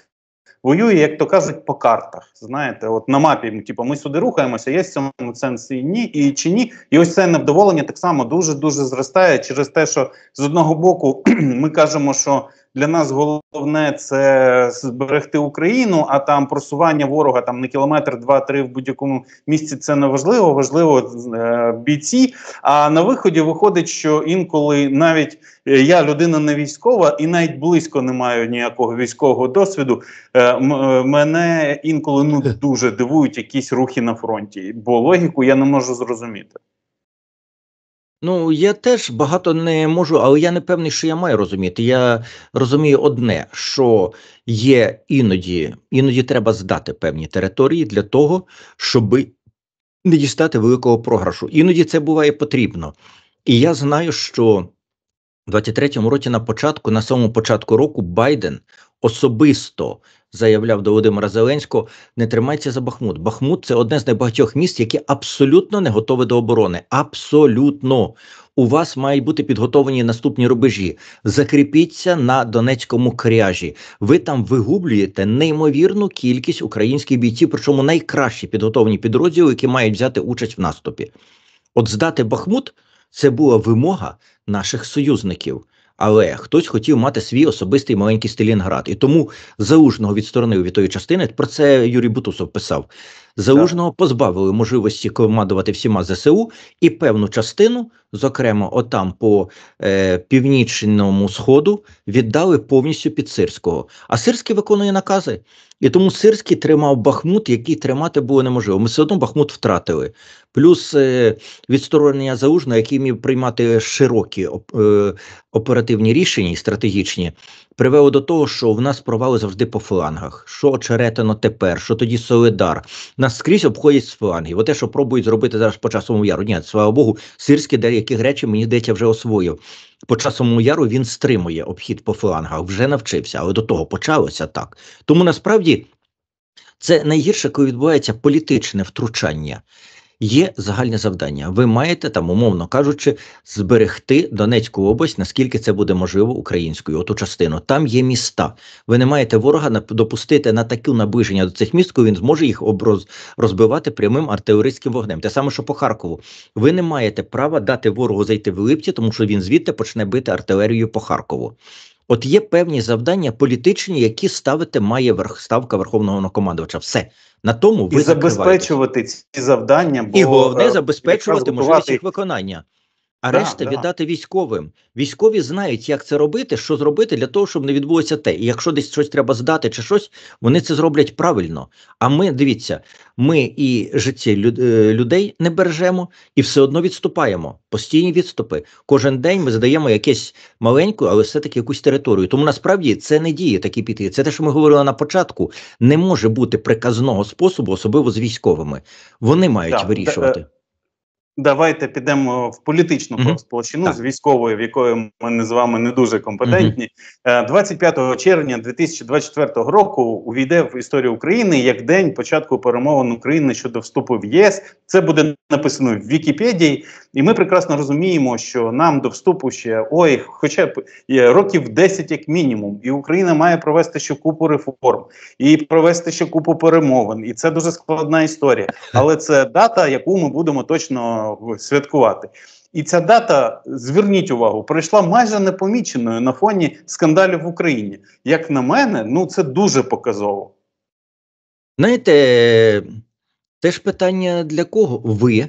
Воює, як то кажуть, по картах. Знаєте, от на мапі, типу, ми сюди рухаємося, є в цьому сенсі і ні і чи ні. І ось це невдоволення так само дуже дуже зростає через те, що з одного боку ми кажемо, що для нас головне це зберегти Україну, а там просування ворога там не кілометр, два-три в будь-якому місці. Це не важливо, важливо е, бійці. А на виході виходить, що інколи навіть е, я людина не військова і навіть близько не маю ніякого військового досвіду. Е, е мене інколи ну дуже дивують якісь рухи на фронті, бо логіку я не можу зрозуміти. Ну, я теж багато не можу, але я не певний, що я маю розуміти. Я розумію одне, що є іноді, іноді треба здати певні території для того, щоб не дістати великого програшу. Іноді це буває потрібно. І я знаю, що в 23-му році на початку, на самому початку року, Байден особисто заявляв до Володимира Зеленського: не тримайся за Бахмут. Бахмут це одне з небагатьох міст, яке абсолютно не готове до оборони. Абсолютно. У вас мають бути підготовлені наступні рубежі. Закріпіться на Донецькому кряжі. Ви там вигублюєте неймовірну кількість українських бійців, причому найкращі підготовлені підрозділи, які мають взяти участь в наступі. От здати Бахмут це була вимога наших союзників. Але хтось хотів мати свій особистий маленький Сталінград. І тому залужного відсторонив від тої частини. Про це Юрій Бутусов писав. Залужного позбавили можливості командувати всіма ЗСУ і певну частину, зокрема, отам по е, північному сходу, віддали повністю під Сирського. А Сирський виконує накази. І тому Сирський тримав Бахмут, який тримати було неможливо. Ми все одно Бахмут втратили. Плюс е, відсторонення Залужного, який міг приймати широкі е, оперативні рішення і стратегічні, привело до того, що в нас провали завжди по флангах. Що очеретено тепер, що тоді Солидар. Нас скрізь обходять з флангів. Оте, що пробують зробити зараз по часовому яру. Ні, слава Богу, сирський деякі речі, мені здається, вже освоїв. По часовому яру він стримує обхід по флангах, вже навчився, але до того почалося так. Тому насправді. Це найгірше, коли відбувається політичне втручання є загальне завдання. Ви маєте там, умовно кажучи, зберегти Донецьку область, наскільки це буде можливо українською. Оту частину там є міста. Ви не маєте ворога допустити на таке наближення до цих міст, коли він зможе їх оброз розбивати прямим артилерійським вогнем. Те саме, що по Харкову. Ви не маєте права дати ворогу зайти в липці, тому що він звідти почне бити артилерію по Харкову. От є певні завдання політичні, які ставити має верх, ставка верховного накомандувача. Все на тому ви і забезпечувати ці завдання, бо і головне е, забезпечувати можливість їх виконання а решта да, віддати військовим. Військові знають, як це робити, що зробити для того, щоб не відбулося те. І якщо десь щось треба здати чи щось, вони це зроблять правильно. А ми дивіться, ми і життя е, людей не бережемо і все одно відступаємо. Постійні відступи. Кожен день ми здаємо якесь маленьку, але все-таки якусь територію. Тому насправді це не діє такі піти. Це те, що ми говорили на початку. Не може бути приказного способу, особливо з військовими. Вони мають да, е, вирішувати. Та, Давайте підемо в політичну mm -hmm. сполучину так. з військовою, в якої ми не з вами не дуже компетентні. Mm -hmm. 25 червня 2024 року увійде в історію України як день початку перемовин України щодо вступу в ЄС. Це буде написано в Вікіпедії, і ми прекрасно розуміємо, що нам до вступу ще ой, хоча б е, років 10 як мінімум, і Україна має провести ще купу реформ і провести ще купу перемовин. І це дуже складна історія, але це дата, яку ми будемо точно святкувати. І ця дата, зверніть увагу, пройшла майже непоміченою на фоні скандалів в Україні. Як на мене, ну це дуже показово. Знаєте, е, теж питання для кого? Ви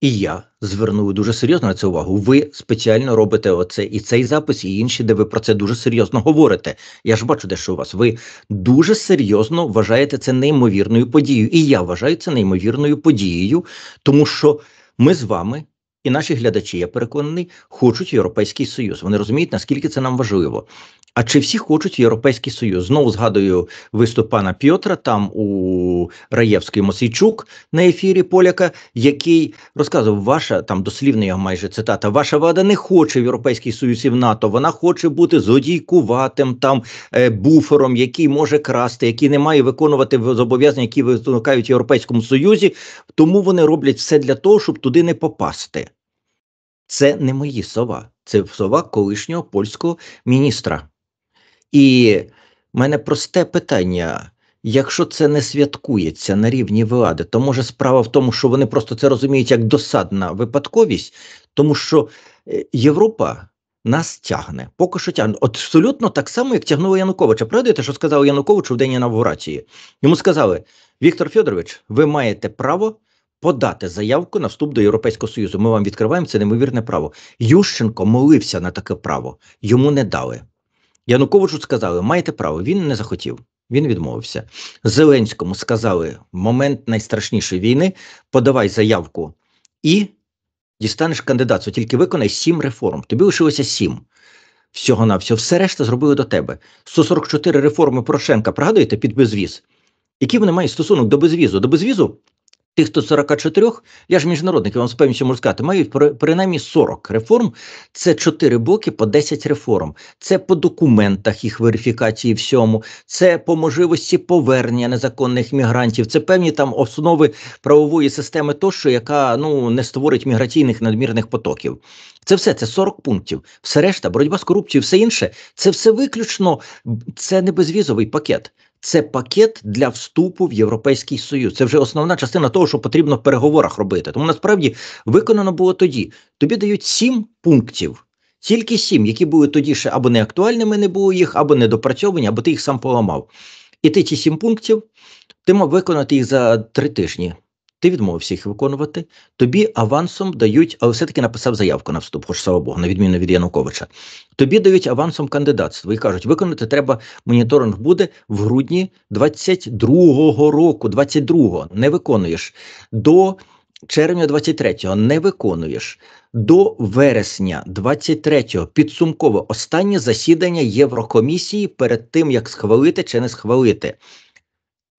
і я звернули дуже серйозно на це увагу. Ви спеціально робите оце і цей запис, і інші, де ви про це дуже серйозно говорите. Я ж бачу, дещо у вас ви дуже серйозно вважаєте це неймовірною подією. І я вважаю це неймовірною подією, тому що. Ми з вами і наші глядачі, я переконаний, хочуть європейський союз. Вони розуміють, наскільки це нам важливо. А чи всі хочуть європейський союз? Знову згадую виступ пана Пьотра, там у Раєвський Мосійчук на ефірі Поляка, який розказував, ваша там дослівна його майже цитата: ваша влада не хоче в європейський союз і в НАТО. Вона хоче бути зодійкуватим там е, буфером, який може красти, який не має виконувати зобов'язання, які викликають в європейському союзі. Тому вони роблять все для того, щоб туди не попасти. Це не мої слова, це слова колишнього польського міністра. І в мене просте питання. Якщо це не святкується на рівні влади, то може справа в тому, що вони просто це розуміють як досадна випадковість, тому що е, Європа нас тягне, поки що тягне. От абсолютно так само, як тягнуло Януковича. Пригадуєте, що сказав Януковичу в день інавгурації? Йому сказали: Віктор Федорович, ви маєте право подати заявку на вступ до Європейського Союзу. Ми вам відкриваємо це неймовірне право. Ющенко молився на таке право, йому не дали. Януковичу сказали, маєте право, він не захотів, він відмовився. Зеленському сказали, момент найстрашнішої війни, подавай заявку і дістанеш кандидатство, тільки виконай сім реформ. Тобі лишилося сім. Всього на всього, все решта зробили до тебе. 144 реформи Порошенка пригадуєте під безвіз. Який вони мають стосунок до безвізу? До безвізу Тих 144, я ж міжнародник, я вам з певністю можу сказати, маю принаймні 40 реформ. Це 4 боки по 10 реформ. Це по документах їх верифікації, всьому, це по можливості повернення незаконних мігрантів. Це певні там основи правової системи, тощо, яка ну не створить міграційних надмірних потоків. Це все це 40 пунктів. Все решта, боротьба з корупцією, все інше. Це все виключно це не безвізовий пакет це пакет для вступу в Європейський Союз. Це вже основна частина того, що потрібно в переговорах робити. Тому насправді виконано було тоді. Тобі дають сім пунктів. Тільки сім, які були тоді ще або не актуальними, не було їх, або недопрацьовані, або ти їх сам поламав. І ти ці сім пунктів ти мав виконати їх за три тижні. Ти відмовився їх виконувати. Тобі авансом дають, але все-таки написав заявку на вступ, хоч слава Богу, на відміну від Януковича. Тобі дають авансом кандидатство і кажуть, виконати треба моніторинг буде в грудні 22-го року. 22-го не виконуєш до червня 23-го не виконуєш до вересня 23-го підсумково останнє засідання Єврокомісії перед тим як схвалити чи не схвалити.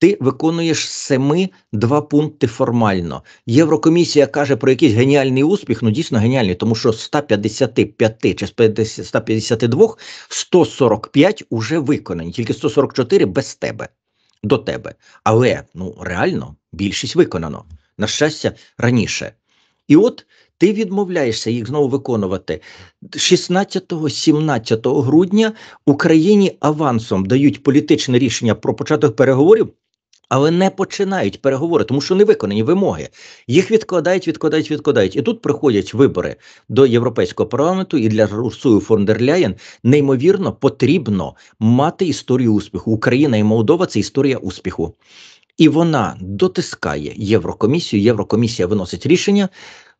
Ти виконуєш семи два пункти формально. Єврокомісія каже про якийсь геніальний успіх. Ну дійсно геніальний, тому що з 155 чи з 152 145 уже виконані, тільки 144 без тебе до тебе. Але ну реально більшість виконано на щастя раніше. І от ти відмовляєшся їх знову виконувати 16-17 грудня Україні авансом дають політичне рішення про початок переговорів але не починають переговори, тому що не виконані вимоги. Їх відкладають, відкладають, відкладають. І тут приходять вибори до європейського парламенту, і для Русую фон дер Ляєн неймовірно потрібно мати історію успіху. Україна і Молдова це історія успіху. І вона дотискає Єврокомісію. Єврокомісія виносить рішення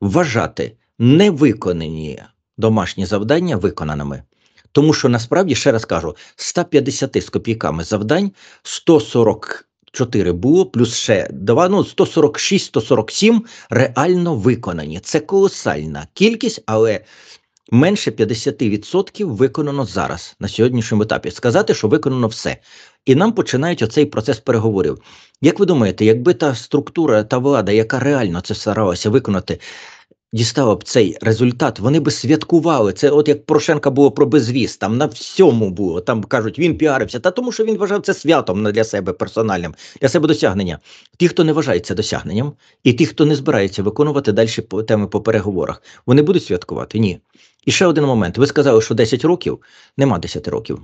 вважати невиконані домашні завдання виконаними. Тому що насправді ще раз кажу: 150 з копійками завдань 140 4 було, плюс ще 2, ну 146-147 реально виконані. Це колосальна кількість, але менше 50% виконано зараз на сьогоднішньому етапі. Сказати, що виконано все. І нам починають оцей процес переговорів. Як ви думаєте, якби та структура, та влада, яка реально це старалася виконати, дістала б цей результат, вони би святкували. Це, от як Порошенка було про безвіз, там на всьому було. Там кажуть, він піарився, та тому що він вважав це святом для себе персональним, для себе досягнення. Ті, хто не вважає це досягненням, і ті, хто не збирається виконувати далі теми по переговорах, вони будуть святкувати? Ні. І ще один момент. Ви сказали, що 10 років нема 10 років.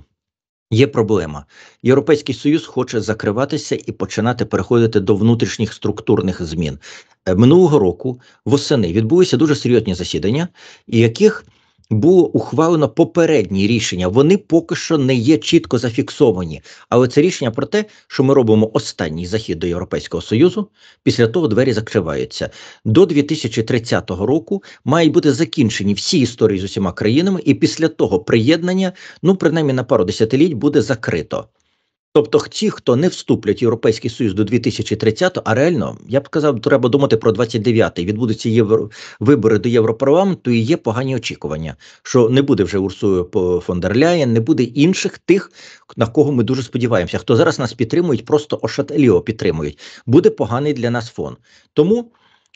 Є проблема. Європейський союз хоче закриватися і починати переходити до внутрішніх структурних змін е, минулого року. Восени відбулися дуже серйозні засідання, яких було ухвалено попередні рішення. Вони поки що не є чітко зафіксовані. Але це рішення про те, що ми робимо останній захід до Європейського Союзу. Після того двері закриваються до 2030 року. Мають бути закінчені всі історії з усіма країнами, і після того приєднання, ну принаймні на пару десятиліть, буде закрито. Тобто, ті, хто не вступлять в європейський союз до 2030-го, а реально я б сказав, треба думати про 29-й, відбудуться євро вибори до Європарламенту, і є погані очікування, що не буде вже Урсує фондерляє, не буде інших тих, на кого ми дуже сподіваємося. Хто зараз нас підтримують, просто ошателіо підтримують. Буде поганий для нас фон. Тому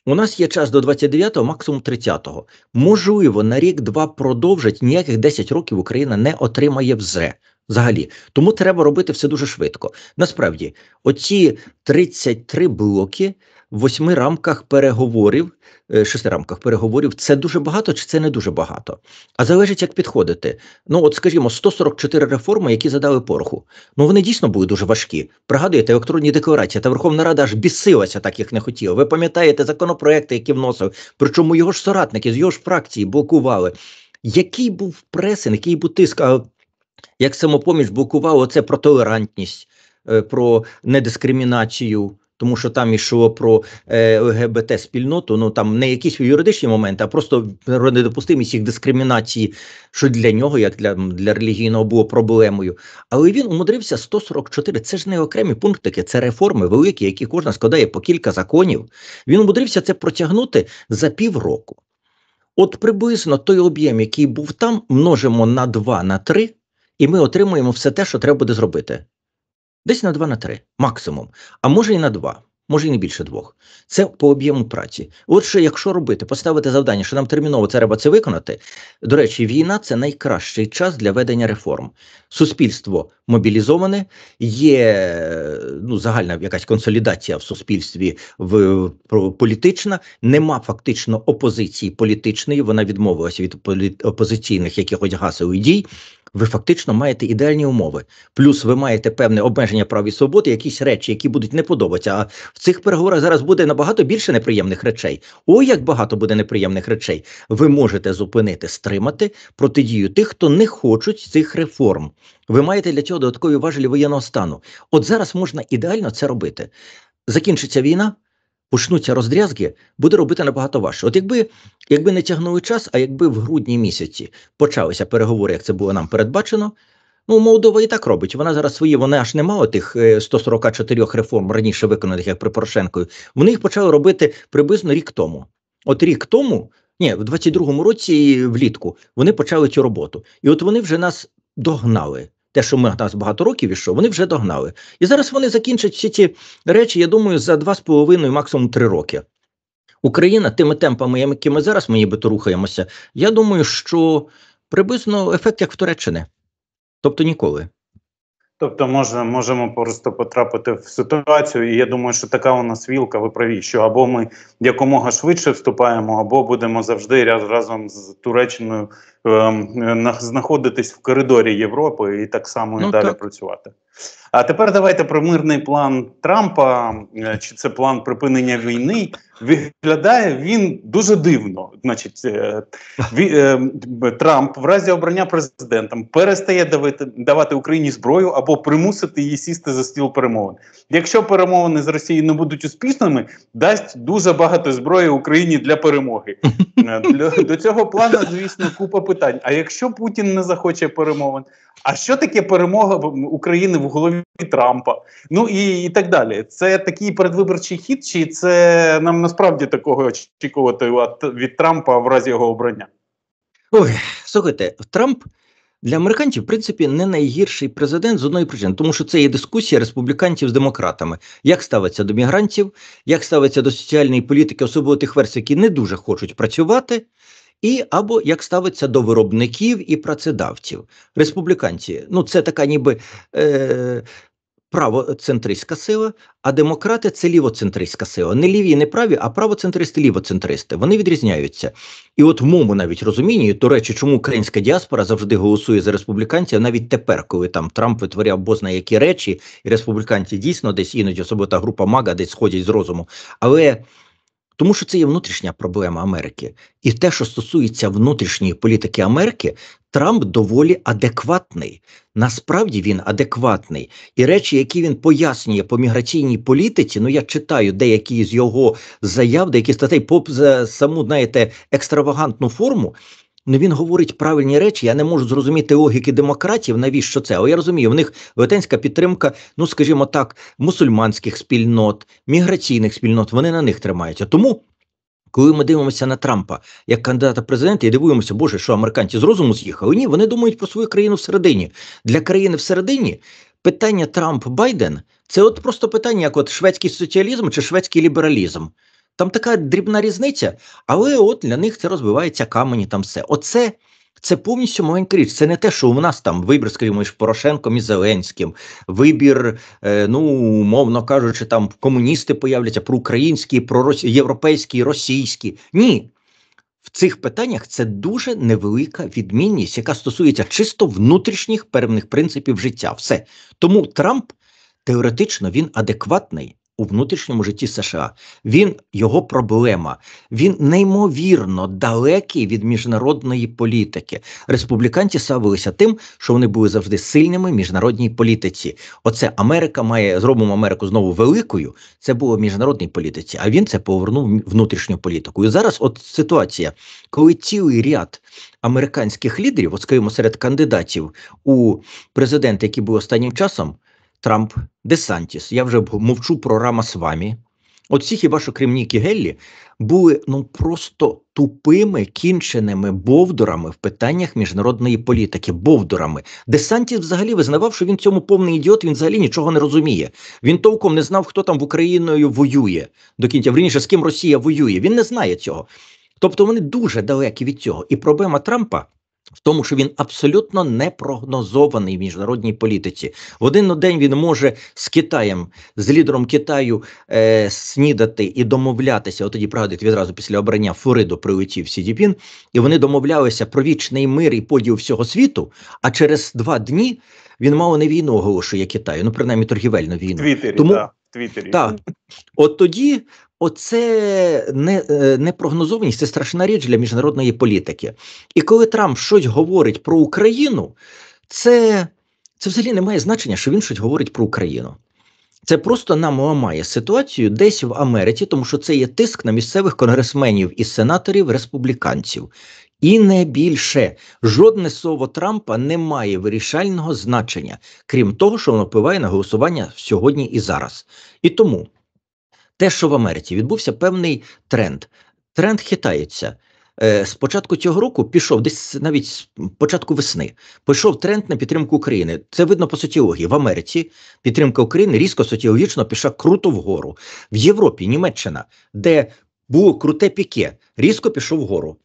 у нас є час до 29-го, максимум 30-го. Можливо, на рік-два продовжать ніяких 10 років Україна не отримає ВЗЕ. Взагалі, тому треба робити все дуже швидко. Насправді, оці 33 блоки в восьми рамках переговорів, е, шести рамках переговорів це дуже багато чи це не дуже багато. А залежить, як підходити. Ну, от, скажімо, 144 реформи, які задали пороху. Ну вони дійсно були дуже важкі. Пригадуєте, електронні декларації та Верховна Рада аж бісилася, так їх не хотіла. Ви пам'ятаєте законопроекти, які вносив, причому його ж соратники з його ж фракції блокували. Який був пресинг, який був тиск? як самопоміч блокувало це про толерантність, е, про недискримінацію. Тому що там йшло про е, ЛГБТ спільноту, ну там не якісь юридичні моменти, а просто недопустимість їх дискримінації, що для нього, як для для релігійного, було проблемою. Але він умудрився 144. Це ж не окремі пунктики, це реформи великі, які кожна складає по кілька законів. Він умудрився це протягнути за півроку. От приблизно той об'єм, який був там, множимо на 2, на 3, і ми отримуємо все те, що треба буде зробити. Десь на 2 на 3 максимум, а може і на 2, може і не більше двох. Це по об'єму праці. От що, якщо робити, поставити завдання, що нам терміново треба це виконати. До речі, війна це найкращий час для ведення реформ. Суспільство мобілізоване, є ну, загальна якась консолідація в суспільстві в, політична, нема фактично опозиції політичної. Вона відмовилася від опозиційних якихось гасових дій ви фактично маєте ідеальні умови. Плюс ви маєте певне обмеження прав і свободи, якісь речі, які будуть не подобатися. А в цих переговорах зараз буде набагато більше неприємних речей. О, як багато буде неприємних речей. Ви можете зупинити, стримати протидію тих, хто не хочуть цих реформ. Ви маєте для цього додаткові важелі воєнного стану. От зараз можна ідеально це робити. Закінчиться війна почнуться роздрязки, буде робити набагато важче. От якби якби не тягнули час, а якби в грудні місяці почалися переговори, як це було нам передбачено. Ну, Молдова і так робить. Вона зараз свої, вони аж не мала тих 144 е, реформ раніше виконаних, як при Порошенкою. Вони їх почали робити приблизно рік тому. От рік тому, ні, в 22-му році влітку вони почали цю роботу, і от вони вже нас догнали те, що ми нас багато років ішов, вони вже догнали. І зараз вони закінчать всі ці речі, я думаю, за два з половиною, максимум три роки. Україна тими темпами, які ми зараз ми нібито рухаємося, я думаю, що приблизно ефект як в Туреччини. Тобто ніколи. Тобто, може, можемо просто потрапити в ситуацію, і я думаю, що така у нас вілка, ви праві, що або ми якомога швидше вступаємо, або будемо завжди раз, разом з Туреччиною Е, знаходитись в коридорі Європи і так само ну, і далі так. працювати. А тепер давайте про мирний план Трампа е, чи це план припинення війни. Виглядає він дуже дивно. Значить, е, Трамп в разі обрання президентом перестає давити, давати Україні зброю або примусити її сісти за стіл перемовин. Якщо перемовини з Росією не будуть успішними, дасть дуже багато зброї Україні для перемоги. До цього плану, звісно, купа питань: а якщо Путін не захоче перемовин, а що таке перемога України в голові Трампа? Ну і, і так далі. Це такий передвиборчий хід, чи це нам насправді такого очікувати від Трампа в разі його обрання? Ой, слухайте, Трамп. Для американців, в принципі, не найгірший президент з одної причини, тому що це є дискусія республіканців з демократами, як ставиться до мігрантів, як ставиться до соціальної політики, особливо тих верств, які не дуже хочуть працювати і або як ставиться до виробників і працедавців. Республіканці, ну це така ніби е, правоцентристська сила, а демократи це лівоцентристська сила. Не ліві, не праві, а правоцентристи, лівоцентристи. Вони відрізняються. І от в моєму навіть розумінні, до речі, чому українська діаспора завжди голосує за республіканців, навіть тепер, коли там Трамп витворяв бозна які речі, і республіканці дійсно десь іноді особлива група Мага десь сходять з розуму. Але. Тому що це є внутрішня проблема Америки, і те, що стосується внутрішньої політики Америки, Трамп доволі адекватний. Насправді він адекватний, і речі, які він пояснює по міграційній політиці, ну я читаю деякі з його заяв, деякі статей, по саму знаєте екстравагантну форму. Ну, він говорить правильні речі. Я не можу зрозуміти логіки демократів. Навіщо це? О, я розумію, в них велетенська підтримка, ну скажімо так, мусульманських спільнот, міграційних спільнот. Вони на них тримаються. Тому, коли ми дивимося на Трампа як кандидата президента і дивуємося, боже, що американці з розуму з'їхали? Ні, вони думають про свою країну всередині. Для країни всередині питання Трамп Байден це от просто питання, як от шведський соціалізм чи шведський лібералізм. Там така дрібна різниця, але от для них це розбивається камені там все. Оце це повністю маленька річ. Це не те, що у нас там вибір, скажімо, між Порошенком і Зеленським, вибір, е, ну умовно кажучи, там комуністи появляться проукраїнські, проєвропейські, російські. Ні. В цих питаннях це дуже невелика відмінність, яка стосується чисто внутрішніх певних принципів життя. Все. Тому Трамп теоретично він адекватний у внутрішньому житті США. Він його проблема. Він неймовірно далекий від міжнародної політики. Республіканці славилися тим, що вони були завжди сильними в міжнародній політиці. Оце Америка має зробимо Америку знову великою. Це було в міжнародній політиці. А він це повернув внутрішню політику. І зараз, от ситуація, коли цілий ряд американських лідерів, от скажімо, серед кандидатів у президенти, які були останнім часом. Трамп, Десантіс. я вже мовчу про Рама Свамі. От всі хіба що крім Нікі Геллі були ну просто тупими кінченими бовдурами в питаннях міжнародної політики, бовдурами. Десантіс взагалі визнавав, що він цьому повний ідіот, він взагалі нічого не розуміє. Він толком не знав, хто там в Україною воює до кінця. Вірніше, з ким Росія воює. Він не знає цього. Тобто вони дуже далекі від цього. І проблема Трампа в тому, що він абсолютно непрогнозований в міжнародній політиці. В один день він може з Китаєм, з лідером Китаю е, снідати і домовлятися. От тоді пригадують відразу після обрання Флориду прилетів Сідіпін, і вони домовлялися про вічний мир і поділ всього світу. А через два дні він мало не війну оголошує Китаю, ну принаймні торгівельну війну. Твіттері, Тому... Да. Твіттері. Так, от тоді Оце не, е, непрогнозованість це страшна річ для міжнародної політики. І коли Трамп щось говорить про Україну, це це взагалі не має значення, що він щось говорить про Україну. Це просто нам ламає ситуацію десь в Америці, тому що це є тиск на місцевих конгресменів і сенаторів, республіканців. І не більше жодне слово Трампа не має вирішального значення, крім того, що воно впливає на голосування сьогодні і зараз. І тому те, що в Америці відбувся певний тренд. Тренд хитається. Е, з початку цього року пішов десь навіть з початку весни. Пішов тренд на підтримку України. Це видно по соціології. В Америці підтримка України різко соціологічно пішла круто вгору. В Європі, Німеччина, де було круте піке, різко пішов вгору.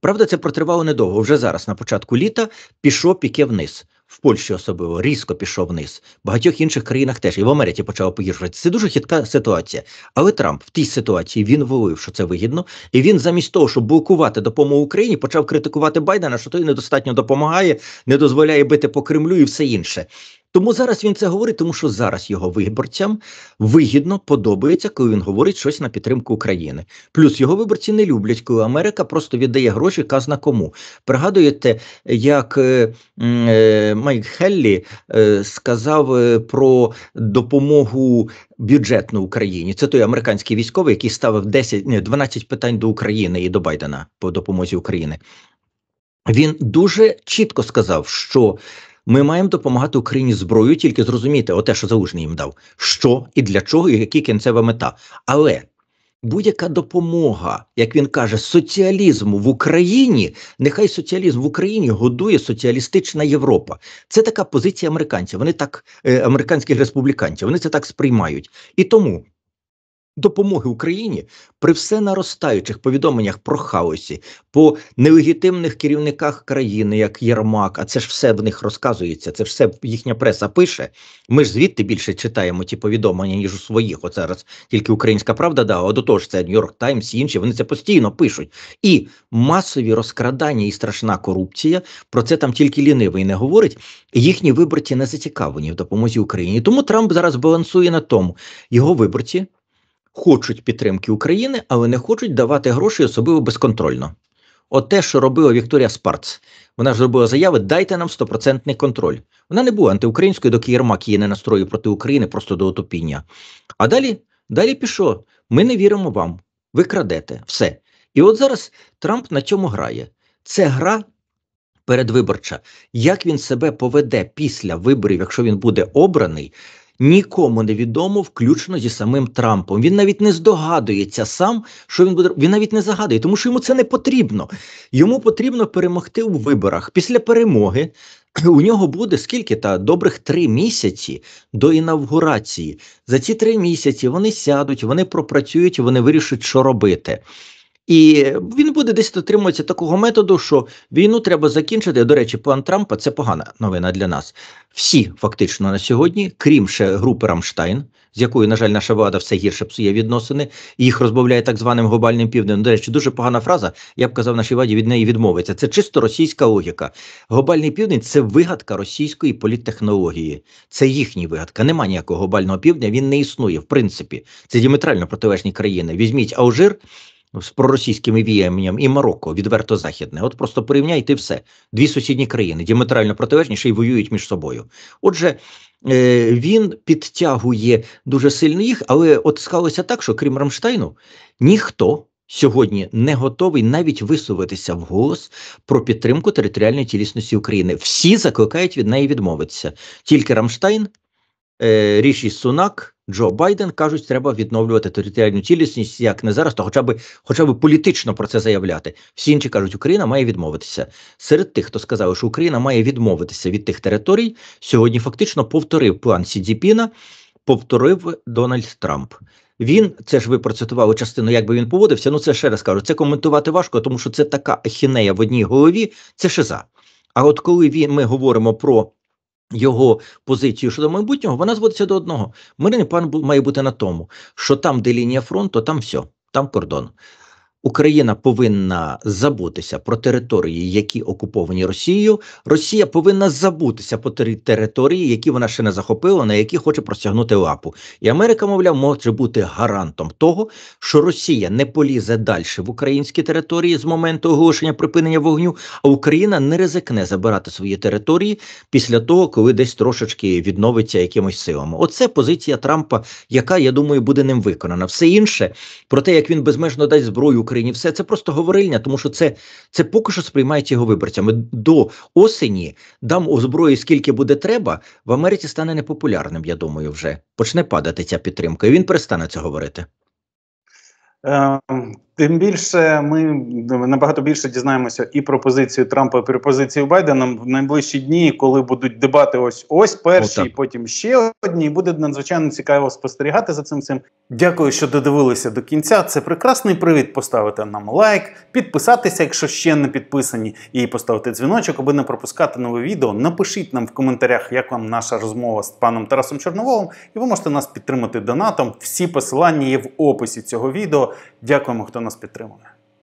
Правда, це протривало недовго. Вже зараз, на початку літа, пішов піке вниз. Польщі особливо різко пішов вниз, в багатьох інших країнах теж і в Америці почало погіршуватися. Це дуже хитка ситуація. Але Трамп в тій ситуації він волив, що це вигідно, і він замість того, щоб блокувати допомогу Україні, почав критикувати Байдена, що той недостатньо допомагає, не дозволяє бити по Кремлю і все інше. Тому зараз він це говорить, тому що зараз його виборцям вигідно подобається, коли він говорить щось на підтримку України. Плюс його виборці не люблять, коли Америка просто віддає гроші казна кому. Пригадуєте, як е, е, Майк Хеллі е, сказав про допомогу бюджетну Україні? Це той американський військовий, який ставив 10, 12 питань до України і до Байдена по допомозі України. Він дуже чітко сказав, що ми маємо допомагати Україні зброю, тільки зрозуміти, оте, що залужний їм дав, що і для чого, і які кінцева мета. Але будь-яка допомога, як він каже, соціалізму в Україні, нехай соціалізм в Україні годує соціалістична Європа. Це така позиція американців. Вони так, е, американських республіканців, вони це так сприймають і тому допомоги Україні при все наростаючих повідомленнях про хаосі, по нелегітимних керівниках країни, як Єрмак, а це ж все в них розказується, це ж все їхня преса пише. Ми ж звідти більше читаємо ті повідомлення, ніж у своїх. Оце зараз тільки українська правда дала, до того ж, це Нью-Йорк Таймс і інші. Вони це постійно пишуть. І масові розкрадання і страшна корупція. Про це там тільки лінивий не говорить. Їхні виборці не зацікавлені в допомозі Україні. Тому Трамп зараз балансує на тому, його виборці хочуть підтримки України, але не хочуть давати гроші особливо безконтрольно. От те, що робила Вікторія Спарц, вона ж зробила заяви Дайте нам стопроцентний контроль. Вона не була антиукраїнською, доки Єрмак її не настроїв проти України просто до отопіння. А далі далі пішло: ми не віримо вам, ви крадете все. І от зараз Трамп на цьому грає. Це гра передвиборча. Як він себе поведе після виборів, якщо він буде обраний, нікому не відомо, включно зі самим Трампом. Він навіть не здогадується сам, що він буде. Він навіть не загадує, тому що йому це не потрібно. Йому потрібно перемогти у виборах після перемоги. У нього буде скільки та добрих три місяці до інавгурації. За ці три місяці вони сядуть, вони пропрацюють, вони вирішать, що робити. І він буде десь дотримуватися такого методу, що війну треба закінчити. До речі, план Трампа це погана новина для нас. Всі фактично на сьогодні, крім ще групи Рамштайн, з якою, на жаль, наша влада все гірше псує відносини, їх розбавляє так званим глобальним півднем. До речі, дуже погана фраза. Я б казав, нашій владі від неї відмовиться. Це чисто російська логіка. Глобальний південь це вигадка російської політтехнології. Це їхня вигадка. Нема ніякого глобального півдня. Він не існує, в принципі. Це діметрально протилежні країни. Візьміть Алжир з проросійськими віянням і Марокко відверто західне. От просто порівняйте все. Дві сусідні країни діаметрально протилежніші й воюють між собою. Отже, е, він підтягує дуже сильно їх, але от склалося так, що крім Рамштайну, ніхто. Сьогодні не готовий навіть висловитися в голос про підтримку територіальної тілісності України. Всі закликають від неї відмовитися. Тільки Рамштайн, е, Ріші Сунак Джо Байден кажуть, треба відновлювати територіальну цілісність як не зараз, то хоча б хоча б політично про це заявляти. Всі інші кажуть, Україна має відмовитися. Серед тих, хто сказав, що Україна має відмовитися від тих територій, сьогодні фактично повторив план Сідзіпіна, повторив Дональд Трамп. Він це ж ви процитували частину, як би він поводився. Ну це ще раз кажу, це коментувати важко, тому що це така ахінея в одній голові. Це шиза. А от коли він ми говоримо про його позицію щодо майбутнього, вона зводиться до одного. Мирний план має бути на тому, що там, де лінія фронту, там все, там кордон. Україна повинна забутися про території, які окуповані Росією. Росія повинна забутися по території, які вона ще не захопила, на які хоче простягнути лапу. І Америка, мовляв, може бути гарантом того, що Росія не полізе далі в українські території з моменту оголошення припинення вогню, а Україна не ризикне забирати свої території після того, коли десь трошечки відновиться якимось силами. Оце позиція Трампа, яка я думаю буде ним виконана. Все інше про те, як він безмежно дасть зброю. Україні все це просто говорильня, тому що це це поки що сприймають його виборцями. До осені дам озброї, скільки буде треба. В Америці стане непопулярним. Я думаю, вже почне падати ця підтримка, і він перестане це говорити. Ем, Тим більше ми набагато більше дізнаємося і про позицію Трампа, і про позицію Байдена в найближчі дні, коли будуть дебати, ось ось перші, Отак. потім ще одні. Буде надзвичайно цікаво спостерігати за цим цим. Дякую, що додивилися до кінця. Це прекрасний привід поставити нам лайк, підписатися, якщо ще не підписані, і поставити дзвіночок, аби не пропускати нове відео. Напишіть нам в коментарях, як вам наша розмова з паном Тарасом Чорноволом, і ви можете нас підтримати донатом. Всі посилання є в описі цього відео. Дякуємо, хто нас нас підтримує.